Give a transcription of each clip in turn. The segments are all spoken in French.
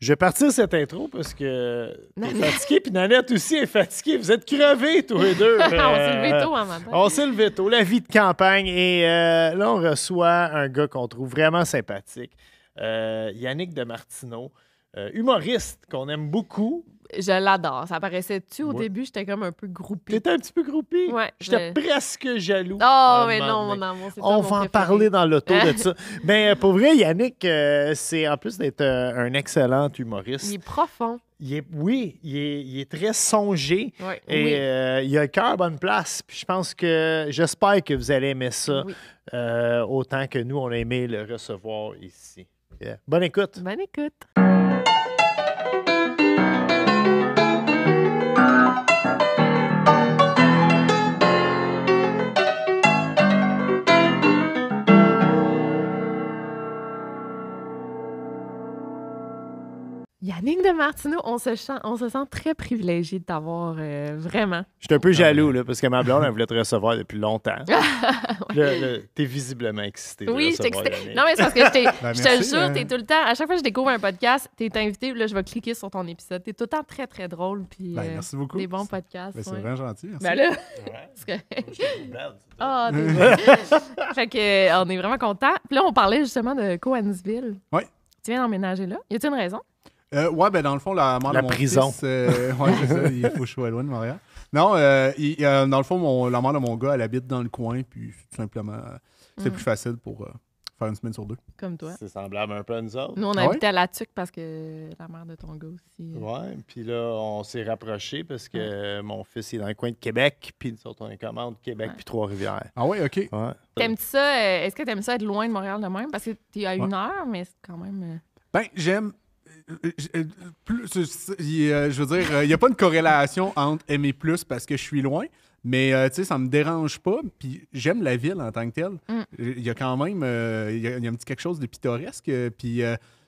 Je vais partir cette intro parce que t'es fatigué, puis Nanette aussi est fatiguée. Vous êtes crevés tous les deux. on s'est levé euh, tôt en On s'est levé tôt. La vie de campagne. Et euh, là, on reçoit un gars qu'on trouve vraiment sympathique. Euh, Yannick de Martineau, humoriste qu'on aime beaucoup, je l'adore. Ça paraissait-tu au début? J'étais comme un peu groupé. T'étais un petit peu groupé? Ouais. J'étais presque jaloux. Oh, mais non, mon amour, c'est On va en parler dans l'auto de ça. Mais euh, pour vrai, Yannick, euh, c'est en plus d'être euh, un excellent humoriste. Il est profond. Il oui, il est, très songé et il a le cœur à bonne place. Puis je pense que j'espère que vous allez aimer ça autant que nous, on a aimé le recevoir ici. Bonne écoute. Bonne écoute. Annick de Martineau, on se, sent, on se sent très privilégié de t'avoir euh, vraiment. Je suis un peu jaloux, là, parce que ma blonde, elle voulait te recevoir depuis longtemps. Tu T'es visiblement excité. oui, je excité. Non, mais c'est parce que je, ben, te le jure, hein. t'es tout le temps. À chaque fois que je découvre un podcast, t'es invité, là, je vais cliquer sur ton épisode. T'es tout le temps très, très drôle. Puis, ben, euh, merci beaucoup. Des bons podcasts. Ben, c'est vraiment gentil. Merci. Ben là, ouais. Ah, que... oh, Fait que, euh, on est vraiment contents. Puis là, on parlait justement de Cohen'sville. Oui. Tu viens d'emménager là. Y a t une raison? Euh, ouais, ben dans le fond, la mère de mon fils. Euh, ouais, c'est ça, il faut que loin de Montréal. Non, euh, euh, dans le fond, la mère de mon gars, elle habite dans le coin, puis tout simplement, c'est mm. plus facile pour euh, faire une semaine sur deux. Comme toi. C'est semblable un peu à nous autres. Nous, on ah habité à la tuque parce que la mère de ton gars aussi. Ouais, puis là, on s'est rapprochés parce que mon fils est dans le coin de Québec, puis nous autres, on est commande Québec, puis Trois-Rivières. Ah ouais, OK. Ouais. T'aimes-tu ça? Est-ce que t'aimes ça être loin de Montréal de même? Parce que t'es à une heure, mais c'est quand même. Ben, j'aime euh, euh, plus, euh, je veux dire, il n'y a pas une corrélation entre aimer plus parce que je suis loin, mais ça tu ça me dérange pas. Puis j'aime la ville en tant que telle. Mm. Il y a quand même, il, y un petit quelque chose de pittoresque. Puis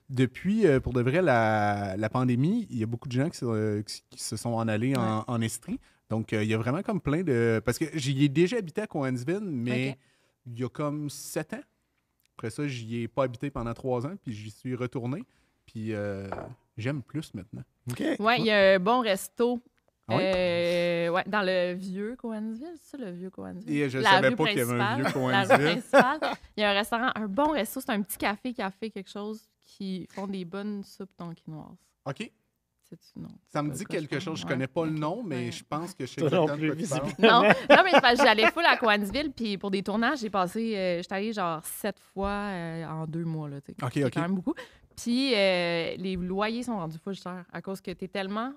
depuis, pour de vrai, la, pandémie, il y a beaucoup de gens qui, se, sont en allés en, Estrie. Donc il y a vraiment comme plein de. Parce que j'y ai déjà habité à Coensville, mais il y a comme sept ans. Après ça, j'y ai pas habité pendant trois ans, puis j'y suis retourné. Puis euh, j'aime plus maintenant. OK. Ouais, il y a un bon resto. Ah euh, dans le vieux Cowansville, c'est ça le vieux Cowansville? Et je savais pas qu'il y avait un vieux il y a un restaurant, un bon resto, c'est un petit café, qui a fait quelque chose, qui font des bonnes soupes tonkinoises. OK. Non, ça me dit quelque chose. Je connais pas le nom, mais je pense que je sais non, plus, non, mais j'allais full à Coansville, puis pour des tournages, j'ai passé, euh, j'étais allée genre sept fois en deux mois, là, Ok, quand même beaucoup. Si euh, les loyers sont rendus full chers à cause que tu es tellement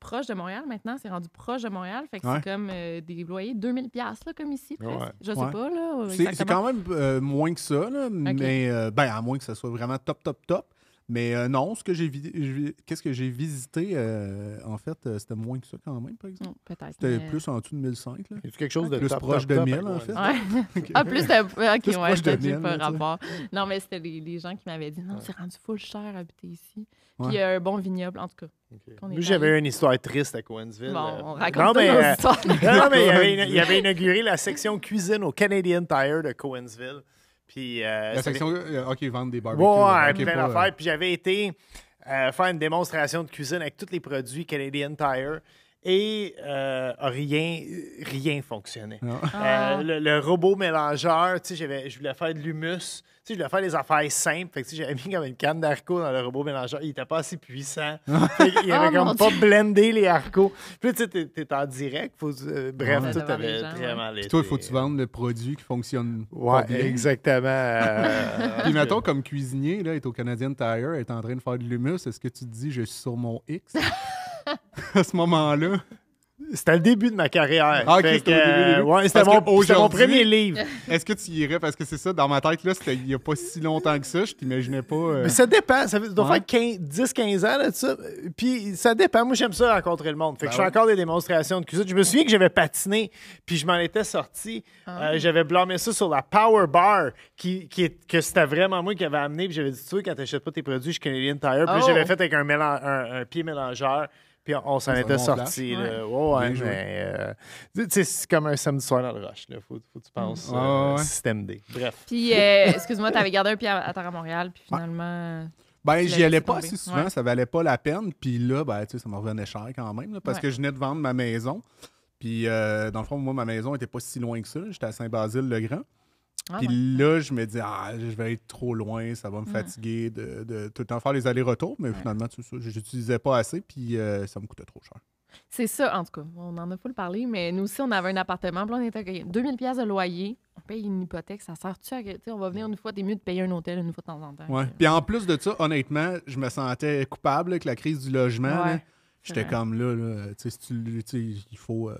proche de Montréal maintenant, c'est rendu proche de Montréal. Fait que c'est comme euh, des loyers 2000 là, comme ici. Je sais pas. là. C'est quand même euh, moins que ça, mais ben, à moins que ce soit vraiment top, top, top. Mais euh, non, ce que j'ai qu'est-ce que j'ai visité, euh, en fait, euh, c'était moins que ça quand même, par exemple. Mm, peut-être. C'était plus en dessous de 1005. Là. quelque chose de plus proche de 1000, hein? en fait. Ouais. Ah, plus, de... OK, plus ouais, proche de rapport. Non, mais c'était les, gens qui m'avaient dit non, c'est rendu full cher habiter ici. Puis il y a un bon vignoble, en tout cas. Okay. j'avais une histoire triste à Coensville. Bon, on raconte non, mais, non, mais il, avait, avait, inauguré la section cuisine au Canadian Tire de Coensville. Euh, la section euh, OK, vendre des barbecues. Ouais, plein d'affaires. Euh, Puis j'avais été faire une démonstration de cuisine avec tous les produits Canadian Tire et euh, rien, rien fonctionnait. Euh, ah. le, robot mélangeur, je voulais faire de l'humus, je voulais faire des affaires simples. Fait j'avais mis comme une canne d'arco dans le robot mélangeur. Il n'était pas assez puissant. Ah, il avait pas blendé les arcos. Puis tu sais, en direct. Euh, bref, tu tout avait vraiment toi, il faut que tu vendes le produit qui fonctionne. Ouais, exactement. Puis mettons, comme cuisinier, là, est au Canadian Tire, est en train de faire de l'humus, est-ce que tu te dis, je suis sur mon X? à ce moment-là? C'était le début de ma carrière. Ah, c'était mon, mon, premier livre. Est-ce que tu irais? Parce que c'est ça, dans ma tête, là, il n'y a pas si longtemps que ça, je t'imaginais pas. Euh, Mais ça dépend. Ça doit faire 10-15 ans, là, dessus ça. Puis ça dépend. Moi, j'aime ça rencontrer le monde. Fait que ben je fais encore des démonstrations de cuisine. Je me souviens que j'avais patiné, puis je m'en étais sorti. Euh, ah. j'avais blâmé ça sur la Power Bar, qui, que c'était vraiment moi qui avait amené. Puis j'avais dit, tu sais, quand t'achètes pas tes produits, je connais Tire. Puis oh. j'avais fait avec un pied mélangeur. Puis on, s'en était sorti. Ouais. mais euh, tu c'est comme un samedi soir dans le roche. Là. Faut, faut que tu penses euh, système D. Bref. Puis, euh, excuse-moi, tu avais gardé un pied à, terre à Montréal, puis finalement. Ben, j'y allais pas assez souvent, ça valait pas la peine. Puis là, ben, ça m'en revenait cher quand même, parce que je venais de vendre ma maison. Puis, dans le fond, moi, ma maison était pas si loin que ça. J'étais à Saint-Basile-le-Grand. Ah puis là, je me dis, ah, je vais être trop loin, ça va me hmm. fatiguer de, tout le temps faire les allers-retours, mais finalement, tout ça, je n'utilisais pas assez, puis euh, ça me coûtait trop cher. C'est ça, en tout cas. On n'en a pas le parlé, mais nous aussi, on avait un appartement. Puis on était 2000 pièces de loyer. On paye une hypothèque. Ça sert-tu à. on va venir une fois. des mieux de payer un hôtel une fois de temps en temps. Ouais. Puis en plus de ça, honnêtement, je me sentais coupable avec la crise du logement. J'étais comme là, tu sais, il faut. Euh,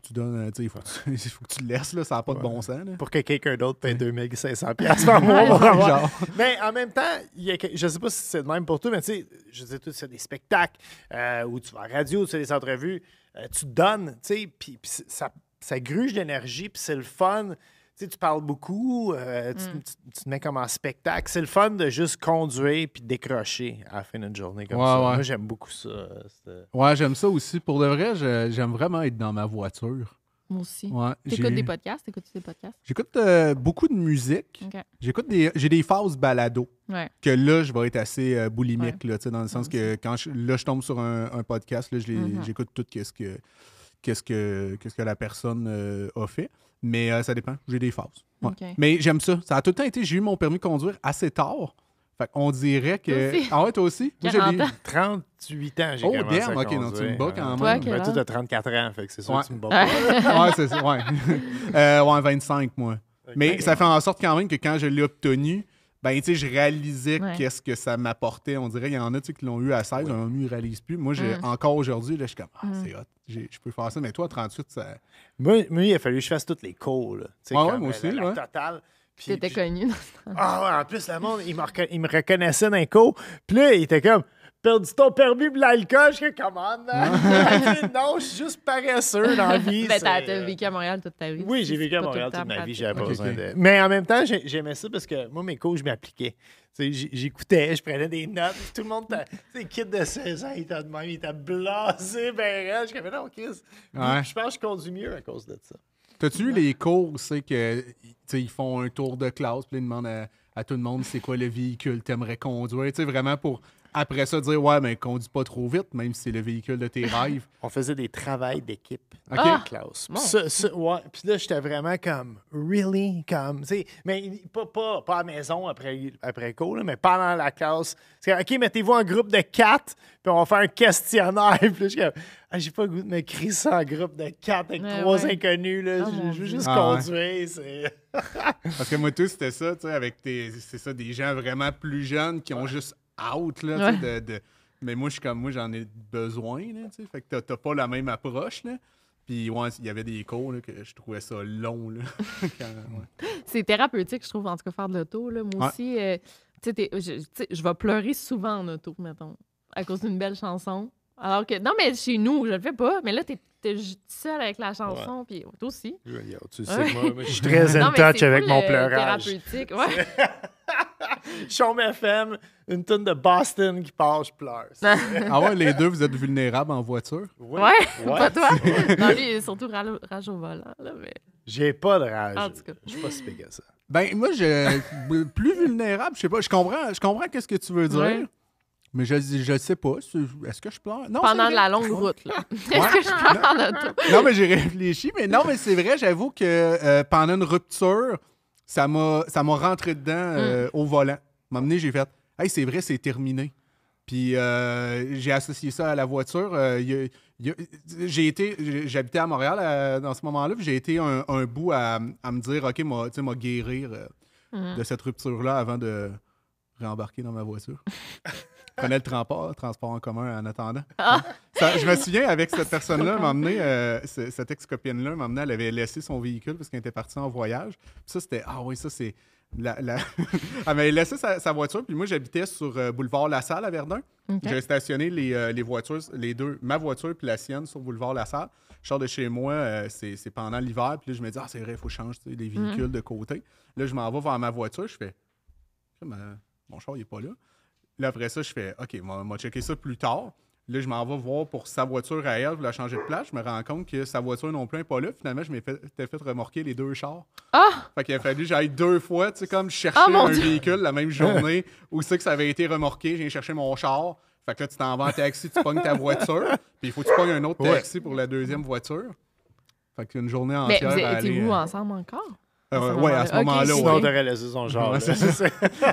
que tu euh, il faut, que tu le laisses, ça n'a pas de bon sens. Pour que quelqu'un d'autre paye 2500$ par mois. mais en même temps, je ne sais pas si c'est le même pour toi, mais tu sais, je sais tout, c'est des spectacles euh, où tu vas à la radio, tu fais des entrevues, euh, tu donnes, tu sais, puis ça, ça gruge d'énergie, puis c'est le fun tu parles beaucoup, euh, mm. tu, te mets comme en spectacle. C'est le fun de juste conduire puis décrocher à la fin d'une journée comme ça. Moi, j'aime beaucoup ça. Ouais, j'aime ça aussi. Pour de vrai, j'aime vraiment être dans ma voiture. Moi aussi. T'écoutes des podcasts? J'écoute euh, beaucoup de musique. J'écoute des. J'ai des phases balado. Que là, je vais être assez euh, boulimique, dans le sens que quand je, là, je tombe sur un, podcast, mm-hmm. j'écoute tout ce que que qu'est-ce que la personne euh, a fait. Mais euh, ça dépend. J'ai des phases. Mais j'aime ça. Ça a tout le temps été. J'ai eu mon permis de conduire assez tard. Fait qu'on dirait que. Ah ouais, toi aussi? Moi, j'ai 38 ans, j'ai oh, damn, ok, non, tu me bats quand même. Ben, toi, tu as 34 ans, fait que c'est sûr que tu me bats pas. ouais, c'est ça, ouais. Euh, ouais, 25, moi. Mais ça fait en sorte quand même que quand je l'ai obtenu, ben, tu sais, je réalisais qu'est-ce que ça m'apportait. On dirait, il y en a, tu qui l'ont eu à 16, on ne réalise plus. Moi, j'ai mm. encore aujourd'hui, là, je suis comme, ah, mm. c'est hot je peux faire ça, mais toi, 38, ça. Moi, il a fallu que je fasse toutes les cours. Là, moi euh, aussi. La, Puis, T'étais connu Ah, ouais, en plus, le monde, il me, reconnaissait d'un coup Puis là, il était comme perdu ton permis de l'alcool. Je suis comme, ah. non, je suis juste paresseux dans la vie. Mais ben, t'as euh, vécu à Montréal toute ta vie. Oui, j'ai vécu à Montréal toute ma vie. J'avais besoin de. Mais en même temps, j'aimais ça parce que moi, mes cours, je m'appliquais. J'écoutais, je prenais des notes. Tout le monde, tu sais, kid de 16 ans, il était de même, il était blasé, ben, Je suis non, Chris. Ouais. Je pense que je conduis mieux à cause de ça. T'as-tu eu les cours où c'est que ils font un tour de classe, puis ils demandent à, tout le monde c'est quoi le véhicule aimerais conduire, tu sais, vraiment pour après ça, dire Ouais, mais conduis pas trop vite, même si c'est le véhicule de tes rêves. On faisait des travails d'équipe. OK. Ah! Klaus. ouais, Puis là, j'étais vraiment comme, really? Comme, tu sais, mais pas, pas, pas à la maison après, après cours, mais pendant la classe. C'est OK, mettez-vous en groupe de quatre, puis on va faire un questionnaire. Ah, j'ai pas le goût de me ça en groupe de quatre avec trois inconnus, là. Ah, je veux juste ah, conduire. Parce que moi, tout, c'était ça, tu sais, avec tes- c'est ça, des gens vraiment plus jeunes qui ont juste out, de, mais moi, je suis comme, moi, j'en ai besoin, tu sais, fait que t'as pas la même approche, là. Puis, ouais, il y avait des cours que je trouvais ça long. C'est thérapeutique, je trouve, en tout cas, faire de l'auto. Moi aussi, euh, tu sais, je, je vais pleurer souvent en auto, mettons, à cause d'une belle chanson. Alors que, non, mais chez nous, je le fais pas. Mais là, t'es es seul avec la chanson, puis toi aussi. Je, suis très in touch avec mon pleurage. Thérapeutique, ouais. en FM, une tonne de Boston qui part, je pleure. ah ouais, les deux, vous êtes vulnérables en voiture? Oui, ouais, pas toi. non, lui, surtout rage au volant. mais... J'ai pas de rage. En tout Je suis pas si ça. Ben, moi, je. plus vulnérable, je sais pas. Je comprends, je comprends qu'est-ce que tu veux dire. Mais je ne sais pas. Est-ce que je pleure? pendant la longue route, là. Est-ce que je pleure pendant tout? Non, mais j'ai réfléchi. Mais non, mais c'est vrai, j'avoue que euh, pendant une rupture, ça m'a rentré dedans euh, hmm. au volant. M'a donné, j'ai fait Hey, c'est vrai, c'est terminé. Puis euh, j'ai associé ça à la voiture. j'ai été, j'habitais à Montréal dans ce moment-là, j'ai été un, bout à, me dire, OK, moi, tu sais, guérir hmm. de cette rupture-là avant de réembarquer dans ma voiture. prenais le transport, transport en commun en attendant. Ah. je me souviens, avec cette personne-là, m'emmener, euh, cette ex-copine-là, emmené. elle avait laissé son véhicule parce qu'elle était partie en voyage. Puis ça, c'était, ah oui, ça, c'est. La, elle m'avait laissé sa, voiture, puis moi, j'habitais sur euh, boulevard La Salle à Verdun. J'ai stationné euh, les, voitures, les deux, ma voiture puis la sienne sur boulevard La Salle. Je sors de chez moi, c'est pendant l'hiver, puis là, je me dis, ah, c'est vrai, il faut changer les mm. véhicules de côté. Là, je m'en vais vers ma voiture, je fais, mon char, il n'est pas là. Là, après ça, je fais OK, on va checker ça plus tard. Là, je m'en vais voir pour sa voiture à elle, pour la changer de place. Je me rends compte que sa voiture non plus n'est pas là. Finalement, je m'étais fait, remorquer les deux chars. Ah! Fait qu'il a fallu que j'aille deux fois, tu sais, comme chercher oh, un véhicule la même hein? journée où c'est que ça avait été remorqué. J'ai cherché mon char. Fait que là, tu t'en vas en taxi, tu pognes ta voiture, puis il faut que tu pognes un autre taxi pour la deuxième voiture. Fait qu'une journée entière. Mais vous étiez-vous euh, ensemble encore? ouais, à ce moment-là. laissé son genre.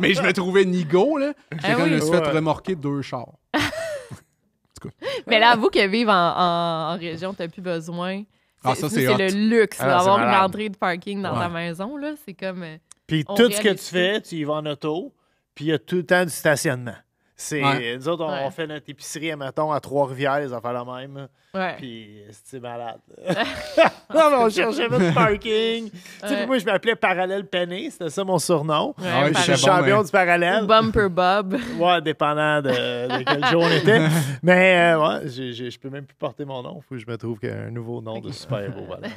mais je me trouvais nigo, là. quand ah je me fait remorquer deux chars. mais là, vous que vivre en, en, région, t'as plus besoin. Ah, c'est le luxe ah, d'avoir une entrée de parking dans ta maison, là. C'est comme. Euh, puis tout ce que tu fais, tu y vas en auto, puis il y a tout le temps du stationnement. C'est, euh, Nous autres, on, fait notre épicerie, à, mettons, à Trois-Rivières, les fait la même. Ouais. Puis, euh, c'est malade. non, mais on cherchait notre parking. Tu sais, moi, je m'appelais Parallèle Penny, c'était ça mon surnom. Ah je suis champion du parallèle. Bumper Bob. ouais, dépendant de, quel jour on était. Mais, euh, ouais, je peux même plus porter mon nom. Faut que je me trouve un nouveau nom de super-héros. Voilà.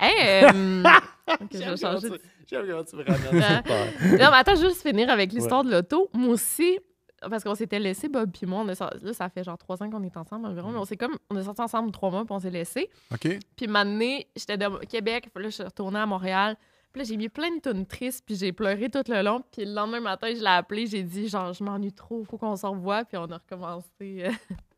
J'aime tu me ramènes. Non, mais attends, juste finir avec l'histoire de l'auto. Moi aussi, parce qu'on s'était laissé, Bob puis moi. là, ça fait genre trois ans qu'on est ensemble environ, mais mm. on s'est comme, on est sortis ensemble trois mois, puis on s'est laissé. OK. Puis maintenant, j'étais de Québec, puis là, je suis retournée à Montréal. Puis là, j'ai mis plein de tonnes tristes, puis j'ai pleuré tout le long. Puis le lendemain matin, je l'ai appelé, j'ai dit, genre, je m'ennuie trop, faut qu'on s'envoie. puis on a recommencé. Euh,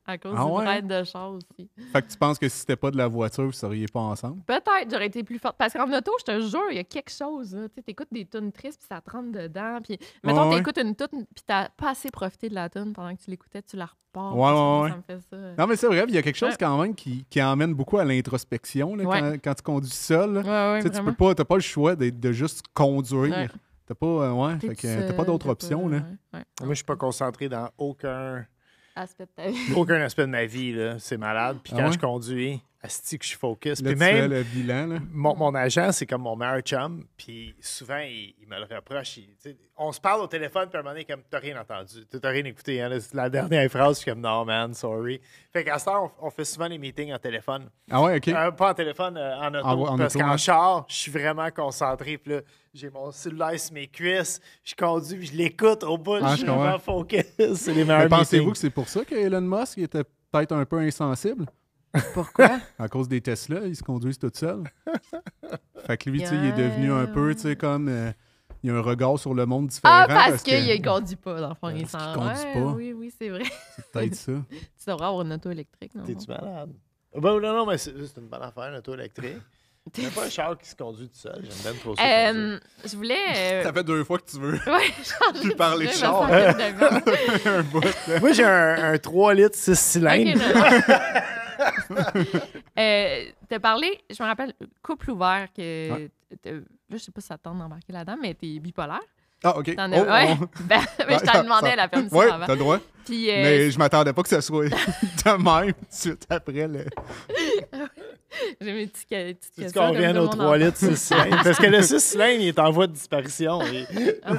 à cause ah du de choses. aussi. Fait que tu penses que si c'était pas de la voiture, vous seriez pas ensemble? Peut-être, j'aurais été plus forte. Parce qu'en auto, je te jure, il y a quelque chose. Tu écoutes des tunes tristes, puis ça te rentre dedans. Puis, mettons, ouais, t'écoutes une tune, puis t'as pas assez profité de la tune pendant que tu l'écoutais, tu la repars. Ouais, Ça me fait ça. Non, mais c'est vrai, il y a quelque chose quand même qui, emmène beaucoup à l'introspection quand, tu conduis seul. tu peux pas, t'as pas le choix de, juste conduire. T'as pas, euh, ouais, fait pas d'autres options. Moi, je suis pas concentré dans aucun aucun aspect de ma vie, là. C'est malade. Puis ah quand je conduis, asti que je suis focus. puis même, le bilan, là. Mon, mon, agent, c'est comme mon meilleur chum. Puis souvent, il, me le reproche. on se parle au téléphone, puis à un moment donné, comme, t'as rien entendu, t'as rien écouté. Hein, la dernière phrase, je suis comme, non, man, sorry. Fait qu'à ce temps, on, on, fait souvent les meetings en téléphone. Ah ouais, OK. Euh, pas en téléphone, euh, en auto. Ah parce qu'en char, je suis vraiment concentré. Puis là, j'ai mon cellulaire sur mes cuisses, je conduis, je l'écoute au bout, ah, je suis focus. c'est les meilleurs pensez-vous que c'est pour ça que Elon Musk était peut-être un peu insensible? Pourquoi? à cause des Tesla, ils se conduisent tout seuls. fait que lui, tu il est devenu un peu, tu sais, comme... Euh, il a un regard sur le monde ah, différent. Ah, parce, qu'il ne conduit pas, dans le fond. Il s'en conduit pas. Oui, oui, c'est vrai. C'est peut-être ça. tu devrais avoir une auto électrique, non? T'es-tu malade? Ben, non, non, mais c'est une bonne affaire, une auto électrique. J'ai pas un char qui se conduit tout seul. J'aime bien trop ça. Euh, je voulais. Euh, ça fait deux fois que tu veux. Ouais, Plus parler de char. Moi, j'ai un, 3 litres 6 cylindres. Okay, euh, T'as parlé, je me rappelle, couple ouvert que. je sais pas si ça tente d'embarquer là-dedans, mais t'es bipolaire. Ah, OK. T'en oh, oh. ben, mais je ben, t'en demandais la permission ouais, avant. t'as le droit. Euh, mais je m'attendais pas que ce soit de même suite après le... J'ai mes petits questions. qu'on revient aux 3 litres 6 cylindres? Parce que le 6 il est en voie de disparition. Et... Ah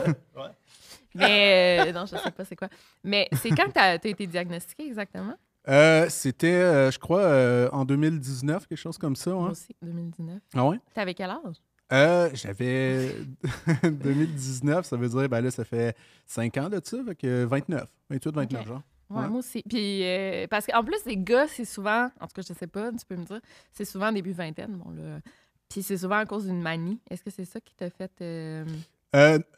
mais euh, non, je sais pas c'est quoi. Mais c'est quand tu as, été diagnostiqué exactement? Euh, c'était, je crois, en 2019, quelque chose comme ça. Hein. aussi, 2019. Ah ouais? T'avais quel âge? Euh, j'avais 2019, ça veut dire, ben là, ça fait 5 ans de ça, fait 29, 28, 29, ans. Moi aussi. Puis, euh, parce qu'en plus, les gars, c'est souvent, en tout cas, je sais pas, tu peux me dire, c'est souvent début vingtaine. Bon, là. Puis c'est souvent à cause d'une manie. Est-ce que c'est ça qui t'a fait. Euh,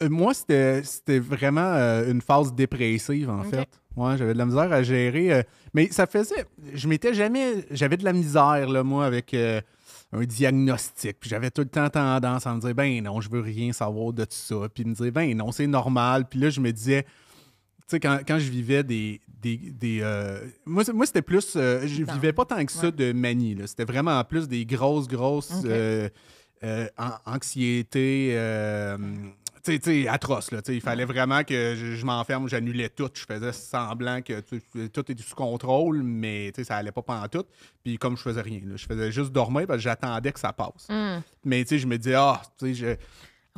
moi, c'était vraiment une phase dépressive, en fait. Ouais, j'avais de la misère à gérer. mais ça faisait. Je m'étais jamais. J'avais de la misère, là, moi, avec un diagnostic. Puis j'avais tout le temps tendance à me dire, ben non, je veux rien savoir de tout ça. Puis me dire, ben non, c'est normal. Puis là, je me disais, tu sais, quand, quand, je vivais des. des, des euh, moi, moi c'était plus. Euh, je vivais pas tant que ça de manie. C'était vraiment plus des grosses, grosses euh, anxiété anxiétés t'sais, atroce. Là, il fallait vraiment que je, m'enferme, j'annulais tout. Je faisais semblant que tout était sous contrôle, mais ça allait pas pendant tout. Puis comme je faisais rien, je faisais juste dormir parce que j'attendais que ça passe. Mm. Mais je me disais, ah, je...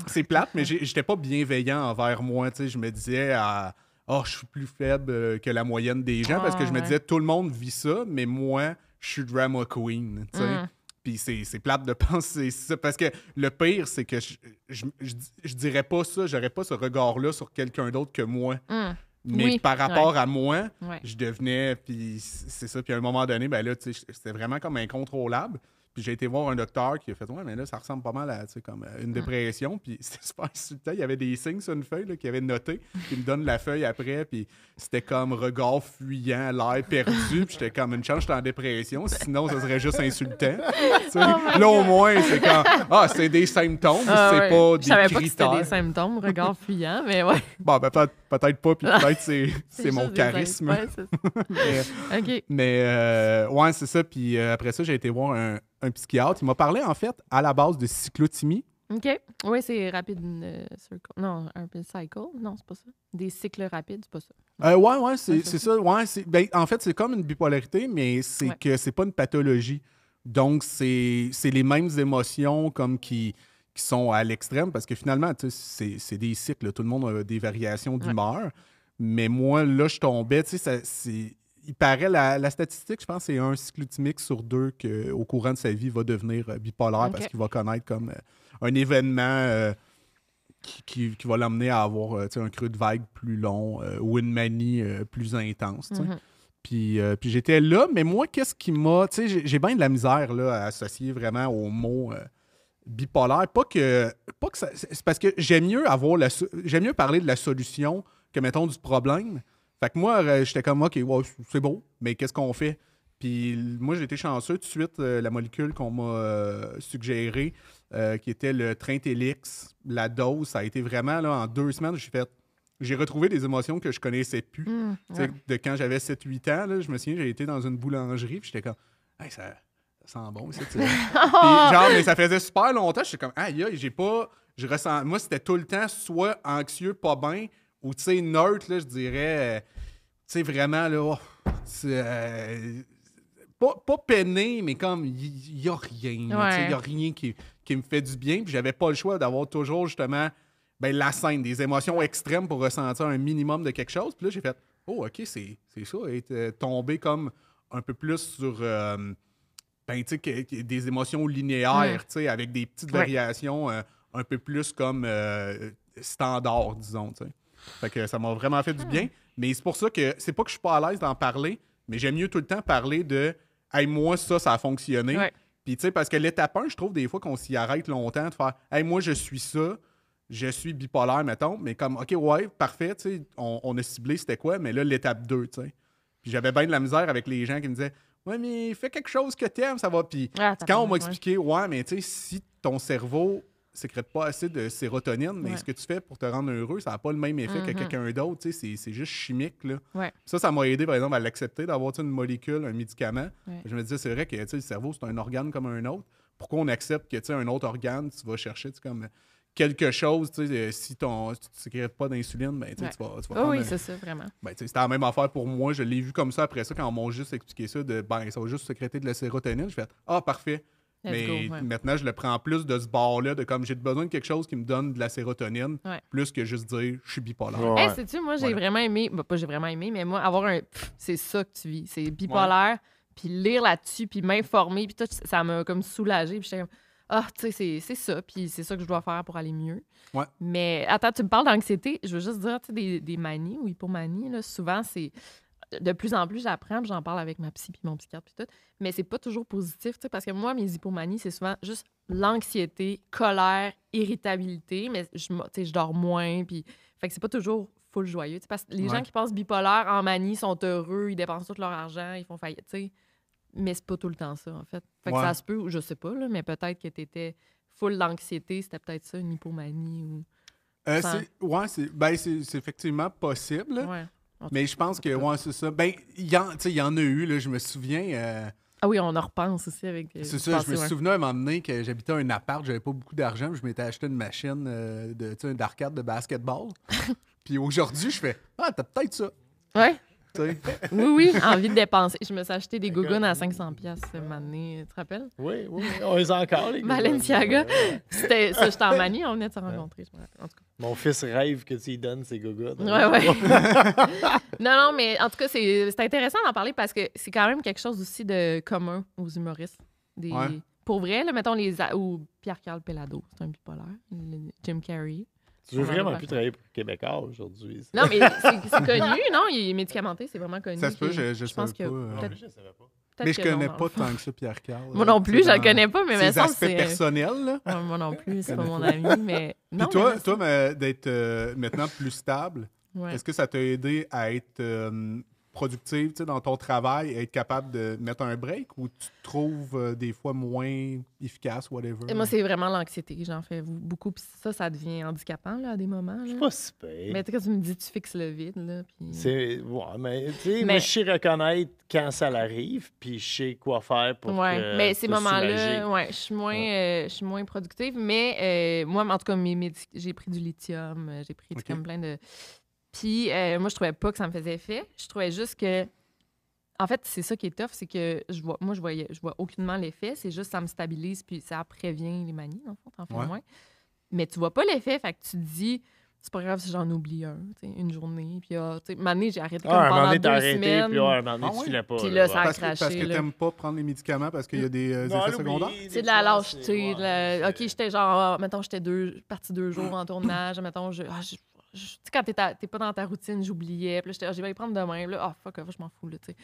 c'est plate, mais j'étais pas bienveillant envers moi. Je me disais, ah, oh, je suis plus faible euh, que la moyenne des gens parce que je me ah, disais, tout le monde vit ça, mais moi, je suis drama queen. Mm. Puis c'est plate de penser ça. Parce que le pire, c'est que je, je, dirais pas ça, j'aurais pas ce regard-là sur quelqu'un d'autre que moi. Mm. Mais par rapport à moi, je devenais. Puis c'est ça. Puis à un moment donné, ben là, c'était vraiment comme incontrôlable. Puis j'ai été voir un docteur qui a fait Ouais, mais là, ça ressemble pas mal à comme, euh, une ah. dépression. Puis c'était super insultant. Il y avait des signes sur une feuille qu'il avait noté. Il me donne la feuille après. Puis c'était comme regard fuyant, l'air perdu. Puis j'étais comme une chance, j'étais en dépression. Sinon, ça serait juste insultant. Oh là, au moins, c'est quand Ah, c'est des symptômes, ah c'est pas des Je savais pas que c'était des symptômes, regard fuyant, mais ouais. Bon, ben, peut-être pas. Puis ah. peut-être c'est mon charisme. Ouais, mais, euh, ouais, c'est ça. Puis euh, après ça, j'ai été voir un, un psychiatre. Il m'a parlé, en fait, à la base de cyclotimie. OK. Oui, c'est rapide euh, Non, un cycle. Non, c'est pas ça. Des cycles rapides, c'est pas ça. Euh, ouais, ouais, c'est ça. Ouais, ben, en fait, c'est comme une bipolarité, mais c'est que c'est pas une pathologie. Donc, c'est les mêmes émotions comme qui, qui sont à l'extrême parce que finalement, tu c'est des cycles. Tout le monde a des variations d'humeur. Mais moi, là, je tombais, tu sais, c'est il paraît, la, statistique, je pense, c'est un cyclotimique sur deux qu'au courant de sa vie va devenir euh, bipolaire parce qu'il va connaître comme euh, un événement. Euh, qui, va l'amener à avoir un creux de vague plus long ou une manie plus intense. Mm-hmm. Puis, puis j'étais là, mais moi, qu'est-ce qui m'a. J'ai bien de la misère là, à associer vraiment au mot bipolaire. Pas que. Pas que C'est parce que j'aime mieux avoir la. J'aime mieux parler de la solution que, mettons, du problème. Fait que moi, euh, j'étais comme, OK, c'est beau, mais qu'est-ce qu'on fait? Puis moi, j'ai été chanceux tout de suite. Euh, la molécule qu'on m'a euh, suggérée, qui était le Trintellix, la dose, ça a été vraiment, là, en deux semaines, j'ai fait. J'ai retrouvé des émotions que je connaissais plus. Mmh, de quand j'avais 7-8 ans, je me souviens, j'ai été dans une boulangerie, puis j'étais comme, ça, sent bon, ça. puis, genre, mais ça faisait super longtemps, j'étais comme, aïe, j'ai pas. Je ressens, moi, c'était tout le temps soit anxieux, pas bien, ou, tu sais, neutre, là, je dirais, euh, tu sais, vraiment, là, oh, euh, pas, pas, peiné, mais comme, il n'y a rien. Il n'y a rien qui, me fait du bien. Puis j'avais pas le choix d'avoir toujours, justement, ben, la scène, des émotions extrêmes pour ressentir un minimum de quelque chose. Puis là, j'ai fait, oh, OK, c'est ça, et euh, tombé comme un peu plus sur. Ben, tu des émotions linéaires, mm. sais, avec des petites variations un peu plus comme standard, disons. sais. Fait ça m'a vraiment fait du bien. Mais c'est pour ça que c'est pas que je suis pas à l'aise d'en parler, mais j'aime mieux tout le temps parler de Hey, moi, ça, ça a fonctionné. Puis tu sais, parce que l'étape 1, je trouve des fois qu'on s'y arrête longtemps de faire Hey, moi, je suis ça, je suis bipolaire, mettons, mais comme OK, ouais, parfait, tu sais, on, on, a ciblé c'était quoi, mais là, l'étape 2, tu sais. Puis j'avais bien de la misère avec les gens qui me disaient Ouais, mais fais quelque chose que tu aimes, ça va. Puis ah, quand on m'a expliqué, ouais, mais tu sais, si ton cerveau sécrète pas assez de sérotonine, mais ce que tu fais pour te rendre heureux, ça n'a pas le même effet que mm-hmm. quelqu'un d'autre. C'est, juste chimique. Là. Ça, ça m'a aidé, par exemple, à l'accepter d'avoir une molécule, un médicament. Je me disais, c'est vrai que le cerveau, c'est un organe comme un autre. Pourquoi on accepte que un autre organe, tu vas chercher comme quelque chose, euh, si ton, tu ne sécrètes pas d'insuline, ben, tu vas, tu vas oh prendre, Oui, c'est ça, vraiment. Ben, c'était la même affaire pour moi. Je l'ai vu comme ça après ça, quand on m'a juste expliqué ça, de, ben, ça va juste sécréter de la sérotonine. Je fais, ah, parfait mais maintenant, je le prends plus de ce bord-là, de comme j'ai besoin de quelque chose qui me donne de la sérotonine, plus que juste dire je suis bipolaire. Ouais. Hey, sais-tu, moi, j'ai vraiment aimé, bah, pas j'ai vraiment aimé, mais moi, avoir un. C'est ça que tu vis, c'est bipolaire, puis lire là-dessus, puis m'informer, puis ça m'a comme soulagé, puis j'étais comme. Ah, tu sais, c'est ça, puis c'est ça que je dois faire pour aller mieux. Mais attends, tu me parles d'anxiété. Je veux juste dire, tu sais, des, des manies ou hypomanies, là, souvent, c'est de plus en plus, j'apprends, j'en parle avec ma psy, puis mon psychiatre, puis tout. Mais c'est pas toujours positif, parce que moi, mes hypomanies, c'est souvent juste l'anxiété, colère, irritabilité, mais je, je dors moins, puis. Fait que c'est pas toujours full joyeux, parce que les gens qui pensent bipolaire en manie sont heureux, ils dépensent tout leur argent, ils font faillite, sais. Mais c'est pas tout le temps ça, en fait. Fait que ça se peut, je sais pas, mais peut-être que t'étais full d'anxiété, c'était peut-être ça, une hypomanie ou. Euh, c'est, ouais, ben, effectivement possible. Ouais. Mais je pense que, ouais, c'est ça. Ben, il y, en a eu, là, je me souviens. Euh, ah oui, on en repense aussi avec. Euh, c'est ça, je me souviens à un moment donné que j'habitais un appart, j'avais pas beaucoup d'argent, je m'étais acheté une machine euh, de, d'arcade de basketball. Puis aujourd'hui, je fais Ah, t'as peut-être ça. Ouais. Oui, Oui, oui, envie de dépenser. Je me suis acheté des gougounes à 500 pièces cette année, tu te rappelles? Oui, oui, on les a encore, les Balenciaga, c'était ça, j'étais en Manie, on venait de se rencontrer. En tout cas. Mon fils rêve que tu lui donnes ses gougounes. Oui, oui. non, non, mais en tout cas, c'est intéressant d'en parler parce que c'est quand même quelque chose aussi de commun aux humoristes. Des, Pour vrai, là, mettons les... ou Pierre-Carl Pelado, c'est un bipolaire, Jim Carrey. Tu vraiment plus travailler pour Québécois aujourd'hui. Non, mais c'est connu, non? Il est médicamenté, c'est vraiment connu. Ça se peut, je, je, pense que euh, mais je savais pas. Mais je connais pas tant que ça, Pierre Carl. Moi non plus, je le connais pas, mais mes aspects c'est. Euh, personnels, là. moi non plus, c'est pas mon ami. Mais... Puis toi, toi d'être euh, maintenant plus stable, est-ce que ça t'a aidé à être productive dans ton travail être capable de mettre un break ou tu te trouves euh, des fois moins efficace, whatever? moi, c'est vraiment l'anxiété j'en fais beaucoup. Puis ça, ça devient handicapant là, à des moments. Je suis pas si Mais quand tu me dis tu fixes le vide, là, C'est... mais tu sais, mais... je sais reconnaître quand ça arrive, puis je sais quoi faire pour ouais, mais ces moments-là, je suis moins, euh, moins productive. Mais euh, moi, en tout cas, mes j'ai pris du lithium, j'ai pris plein de puis euh, moi, je trouvais pas que ça me faisait effet. Je trouvais juste que. En fait, c'est ça qui est tough, c'est que je vois, moi, je voyais, je vois aucunement l'effet. C'est juste ça me stabilise, puis ça prévient les manies, en fait, en fait moins. Mais tu vois pas l'effet, fait que tu te dis, c'est pas grave si j'en oublie un, une journée. Puis, ah, tu sais, j'ai arrêté ah, comme pendant deux arrêté, semaines. Puis, ah, donné, ah, pas. Puis là, ça a parce craché. Que, parce que t'aimes pas prendre les médicaments parce qu'il y a des euh, effets secondaires? C'est de la lâcheté. OK, j'étais genre, mettons, j'étais deux, partie deux jours en tournage. mettons, je ah, tu sais, quand t'es, pas dans ta routine, j'oubliais. Puis là, j'étais, ah, j'ai prendre demain. Là, oh, fuck, ah, je m'en fous, là, tu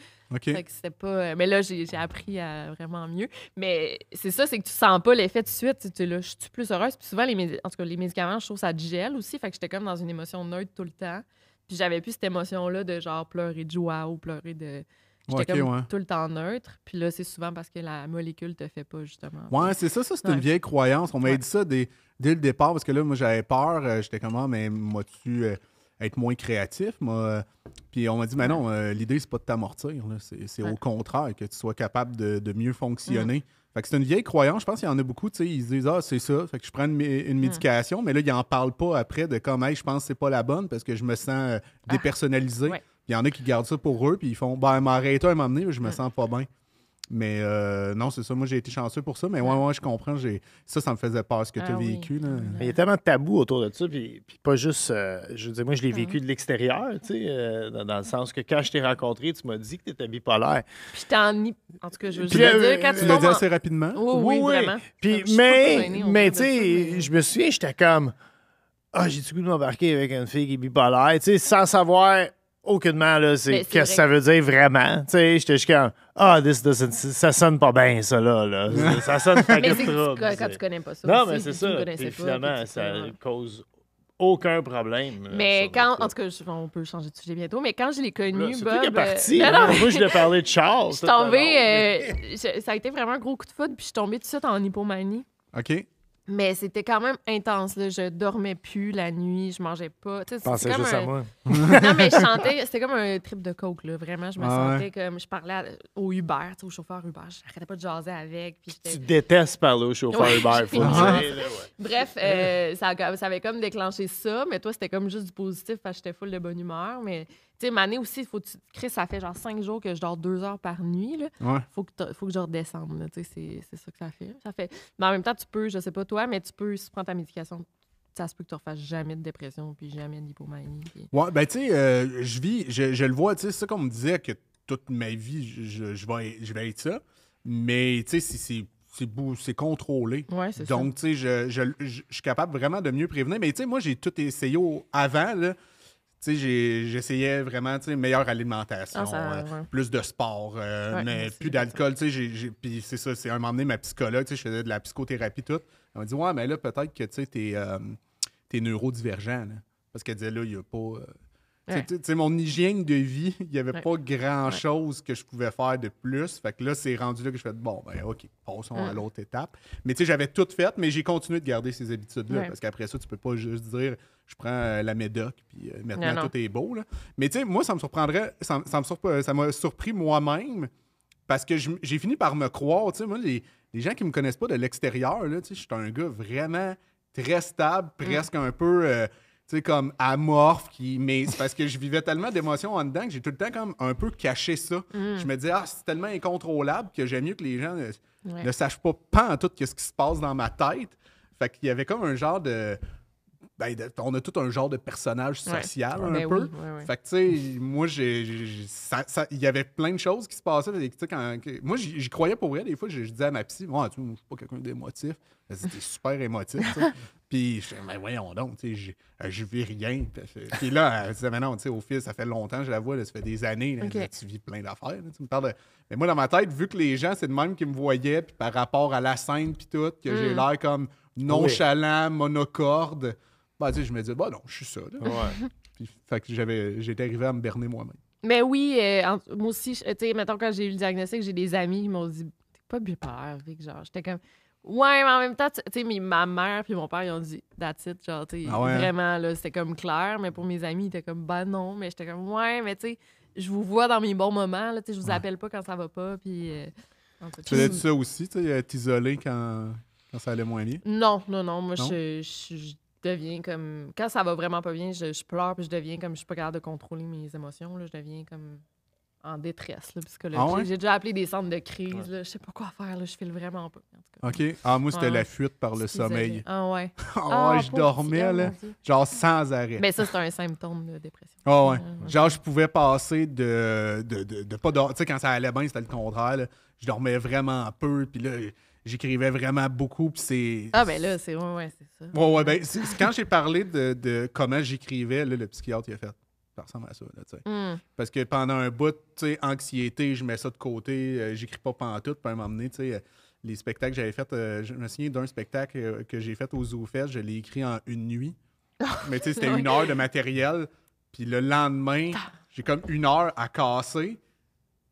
sais. pas. Euh, mais là, j'ai, appris à vraiment mieux. Mais c'est ça, c'est que tu sens pas l'effet de suite. Tu là, je suis plus heureuse. Puis souvent, les, en tout cas, les médicaments, je trouve ça gèle aussi. Fait que j'étais comme dans une émotion neutre tout le temps. Puis j'avais plus cette émotion-là de genre pleurer de joie ou pleurer de J'étais tout le temps neutre. Puis là, c'est souvent parce que la molécule te fait pas, justement. Ouais, c'est ça, ça, c'est une vieille croyance. On m'a dit ça dès, dès, le départ, parce que là, moi, j'avais peur. Euh, j'étais comme, ah, mais moi, tu euh, être moins créatif? Moi? Euh? Puis on m'a dit, mais non, l'idée, c'est pas de t'amortir. C'est au contraire, que tu sois capable de, mieux fonctionner. Mm. Fait que c'est une vieille croyance. Je pense qu'il y en a beaucoup, tu sais, ils disent, ah, c'est ça. Fait que je prends une, mm. médication, mais là, ils en parlent pas après de comment, je pense que c'est pas la bonne parce que je me sens ah. dépersonnalisé. Il y en a qui gardent ça pour eux, puis ils font Ben, m'arrête un moment donné, je me sens pas bien. Mais euh, non, c'est ça. Moi, j'ai été chanceux pour ça. Mais ouais, ouais, je comprends. J'ai... Ça, ça me faisait peur ce que ah tu as vécu. Il y a tellement de tabous autour de ça. Puis, pas juste. Euh, je veux dire, moi, je l'ai ah. vécu de l'extérieur, tu sais, euh, dans, le sens que quand je t'ai rencontré, tu m'as dit que tu étais bipolaire. Puis t'en. En tout cas, je veux dire, quand tu. l'as dit assez rapidement. Oui, oui, vraiment. Puis, mais, mais tu sais, je me souviens, j'étais comme. Ah, j'ai du goût de m'embarquer avec une fille qui est bipolaire, tu sais, sans savoir aucunement, là, c'est ben, qu'est-ce que ça veut dire vraiment. Tu sais, j'étais jusqu'à Ah, ça sonne pas bien, ça, là. ça sonne pas bien. Quand, quand tu connais pas ça. Non, mais c'est ça. Et finalement, ça cause aucun problème. Euh, mais quand, en tout cas, on peut changer de sujet bientôt, mais quand je l'ai connu, Bob. parti, euh, non, moi, je ai parlé de Charles. je suis tombée, euh, ça a été vraiment un gros coup de foot, puis je suis tombée tout de suite en hypomanie. OK. Mais c'était quand même intense. Là. Je dormais plus la nuit, je mangeais pas. Tu Pensais juste à moi. non, mais je sentais... C'était comme un trip de coke. Là. Vraiment, je me ah sentais comme. Je parlais au Uber, au chauffeur Uber. Je n'arrêtais pas de jaser avec. tu détestes parler au chauffeur ouais, Uber, faut le dire. Bref, euh, ça, ça, avait comme déclenché ça. Mais toi, c'était comme juste du positif parce que j'étais full de bonne humeur. Mais tu sais, Mané aussi, Chris, ça fait genre cinq jours que je dors deux heures par nuit. Là. Faut, que faut que je redescende. C'est ça que ça fait. Mais en même temps, tu peux, je sais pas toi, mais tu peux, si tu prends ta médication, ça se peut que tu refasses jamais de dépression puis jamais d'hypomanie. Oui, Ouais, ben tu sais, euh, je vis, je, le vois, tu sais, c'est ça qu'on me disait que toute ma vie, je, vais, être ça. Mais tu sais, c'est contrôlé. Ouais, Donc, tu sais, je, suis capable vraiment de mieux prévenir. Mais tu sais, moi, j'ai tout essayé avant, là. Tu sais, j'essayais vraiment, tu meilleure alimentation, ah, euh, plus de sport, euh, mais plus d'alcool, tu sais, puis c'est ça, c'est un moment donné, ma psychologue, tu sais, je faisais de la psychothérapie, tout, elle m'a dit, ouais, mais là, peut-être que, tu sais, t'es, euh, neurodivergent, parce qu'elle disait, là, il n'y a pas c'est mon hygiène de vie, il n'y avait pas grand-chose que je pouvais faire de plus. Fait que là, c'est rendu là que je fais bon, ben OK, passons à l'autre étape. Mais tu sais, j'avais tout fait, mais j'ai continué de garder ces habitudes-là parce qu'après ça, tu peux pas juste dire je prends euh, la médoc puis euh, maintenant tout est beau. Mais tu sais, moi, ça me surprendrait, ça, ça m'a surpris moi-même parce que j'ai fini par me croire. Tu sais, moi, les, gens qui me connaissent pas de l'extérieur, je suis un gars vraiment très stable, hum. presque un peu. Euh, tu sais, comme amorphe, qui... mais c'est parce que je vivais tellement d'émotions en dedans que j'ai tout le temps comme un peu caché ça. Mm. Je me disais, ah, c'est tellement incontrôlable que j'aime mieux que les gens ne, sachent pas pas en tout ce qui se passe dans ma tête. Fait qu'il y avait comme un genre de... Ben, on a tout un genre de personnage social un ben peu. fait que, tu sais, moi, il ça, y avait plein de choses qui se passaient. moi, j'y croyais pour vrai. Des fois, je, disais à ma psy, moi, tu je suis pas quelqu'un d'émotif. C'était super émotif. Puis je mais voyons donc, tu sais, euh, je vis rien. Puis euh, là, elle disait, non, tu sais, au fil, ça fait longtemps je la vois, ça fait des années, que tu vis plein d'affaires. Tu me parles de... Mais moi, dans ma tête, vu que les gens, c'est de même qui me voyaient, puis par rapport à la scène, puis tout, que j'ai hmm. l'air comme nonchalant, monocorde, bah tu sais, je me dis, bah non, je suis ça. puis, fait que j'avais, j'étais arrivé à me berner moi-même. Mais oui, euh, moi aussi, tu sais, mettons, quand j'ai eu le diagnostic, j'ai des amis qui m'ont dit, t'es pas bipolaire, genre, j'étais comme Ouais, mais en même temps, tu sais, ma mère puis mon père, ils ont dit That's it, genre, tu sais, ah hein? vraiment, là, c'était comme clair. Mais pour mes amis, ils étaient comme Bah non, mais j'étais comme Ouais, mais tu sais, je vous vois dans mes bons moments, là, tu sais, je vous appelle pas quand ça va pas, puis. Euh, tu faisais mm. ça aussi, tu sais, isolé quand, quand ça allait moins bien? Non, non, non. Moi, Je, je, deviens comme. Quand ça va vraiment pas bien, je, je pleure, puis je deviens comme. Je suis pas capable de contrôler mes émotions, là, je deviens comme en détresse ah psychologique. J'ai déjà appelé des centres de crise. Je ne je sais pas quoi faire. je file vraiment pas. En tout cas. OK. Ah, moi, c'était la fuite par le sommeil. Ah, ah ouais. ah je dormais, là, genre sans arrêt. Mais ça, c'est un symptôme de dépression. Ah ouais. Genre, je pouvais passer de, de, de, pas dormir. Tu sais, quand ça allait bien, c'était le contraire. Je dormais vraiment peu. Puis là, j'écrivais vraiment beaucoup. Puis c'est. Ah, ben là, c'est. Ouais, ouais, c'est ça. Ouais, ouais. Ben, quand j'ai parlé de, de comment j'écrivais, le psychiatre, il a fait ça ressemble à ça. Hmm. Parce que pendant un bout, anxiété, je mets ça de côté, euh, j'écris pas pantoute, puis à un moment donné, euh, les spectacles que j'avais fait, euh, je me souviens d'un spectacle que j'ai fait aux ZooFest, je l'ai écrit en une nuit. Ah, mais c'était une heure de matériel. Puis le lendemain, ah. j'ai comme une heure à casser.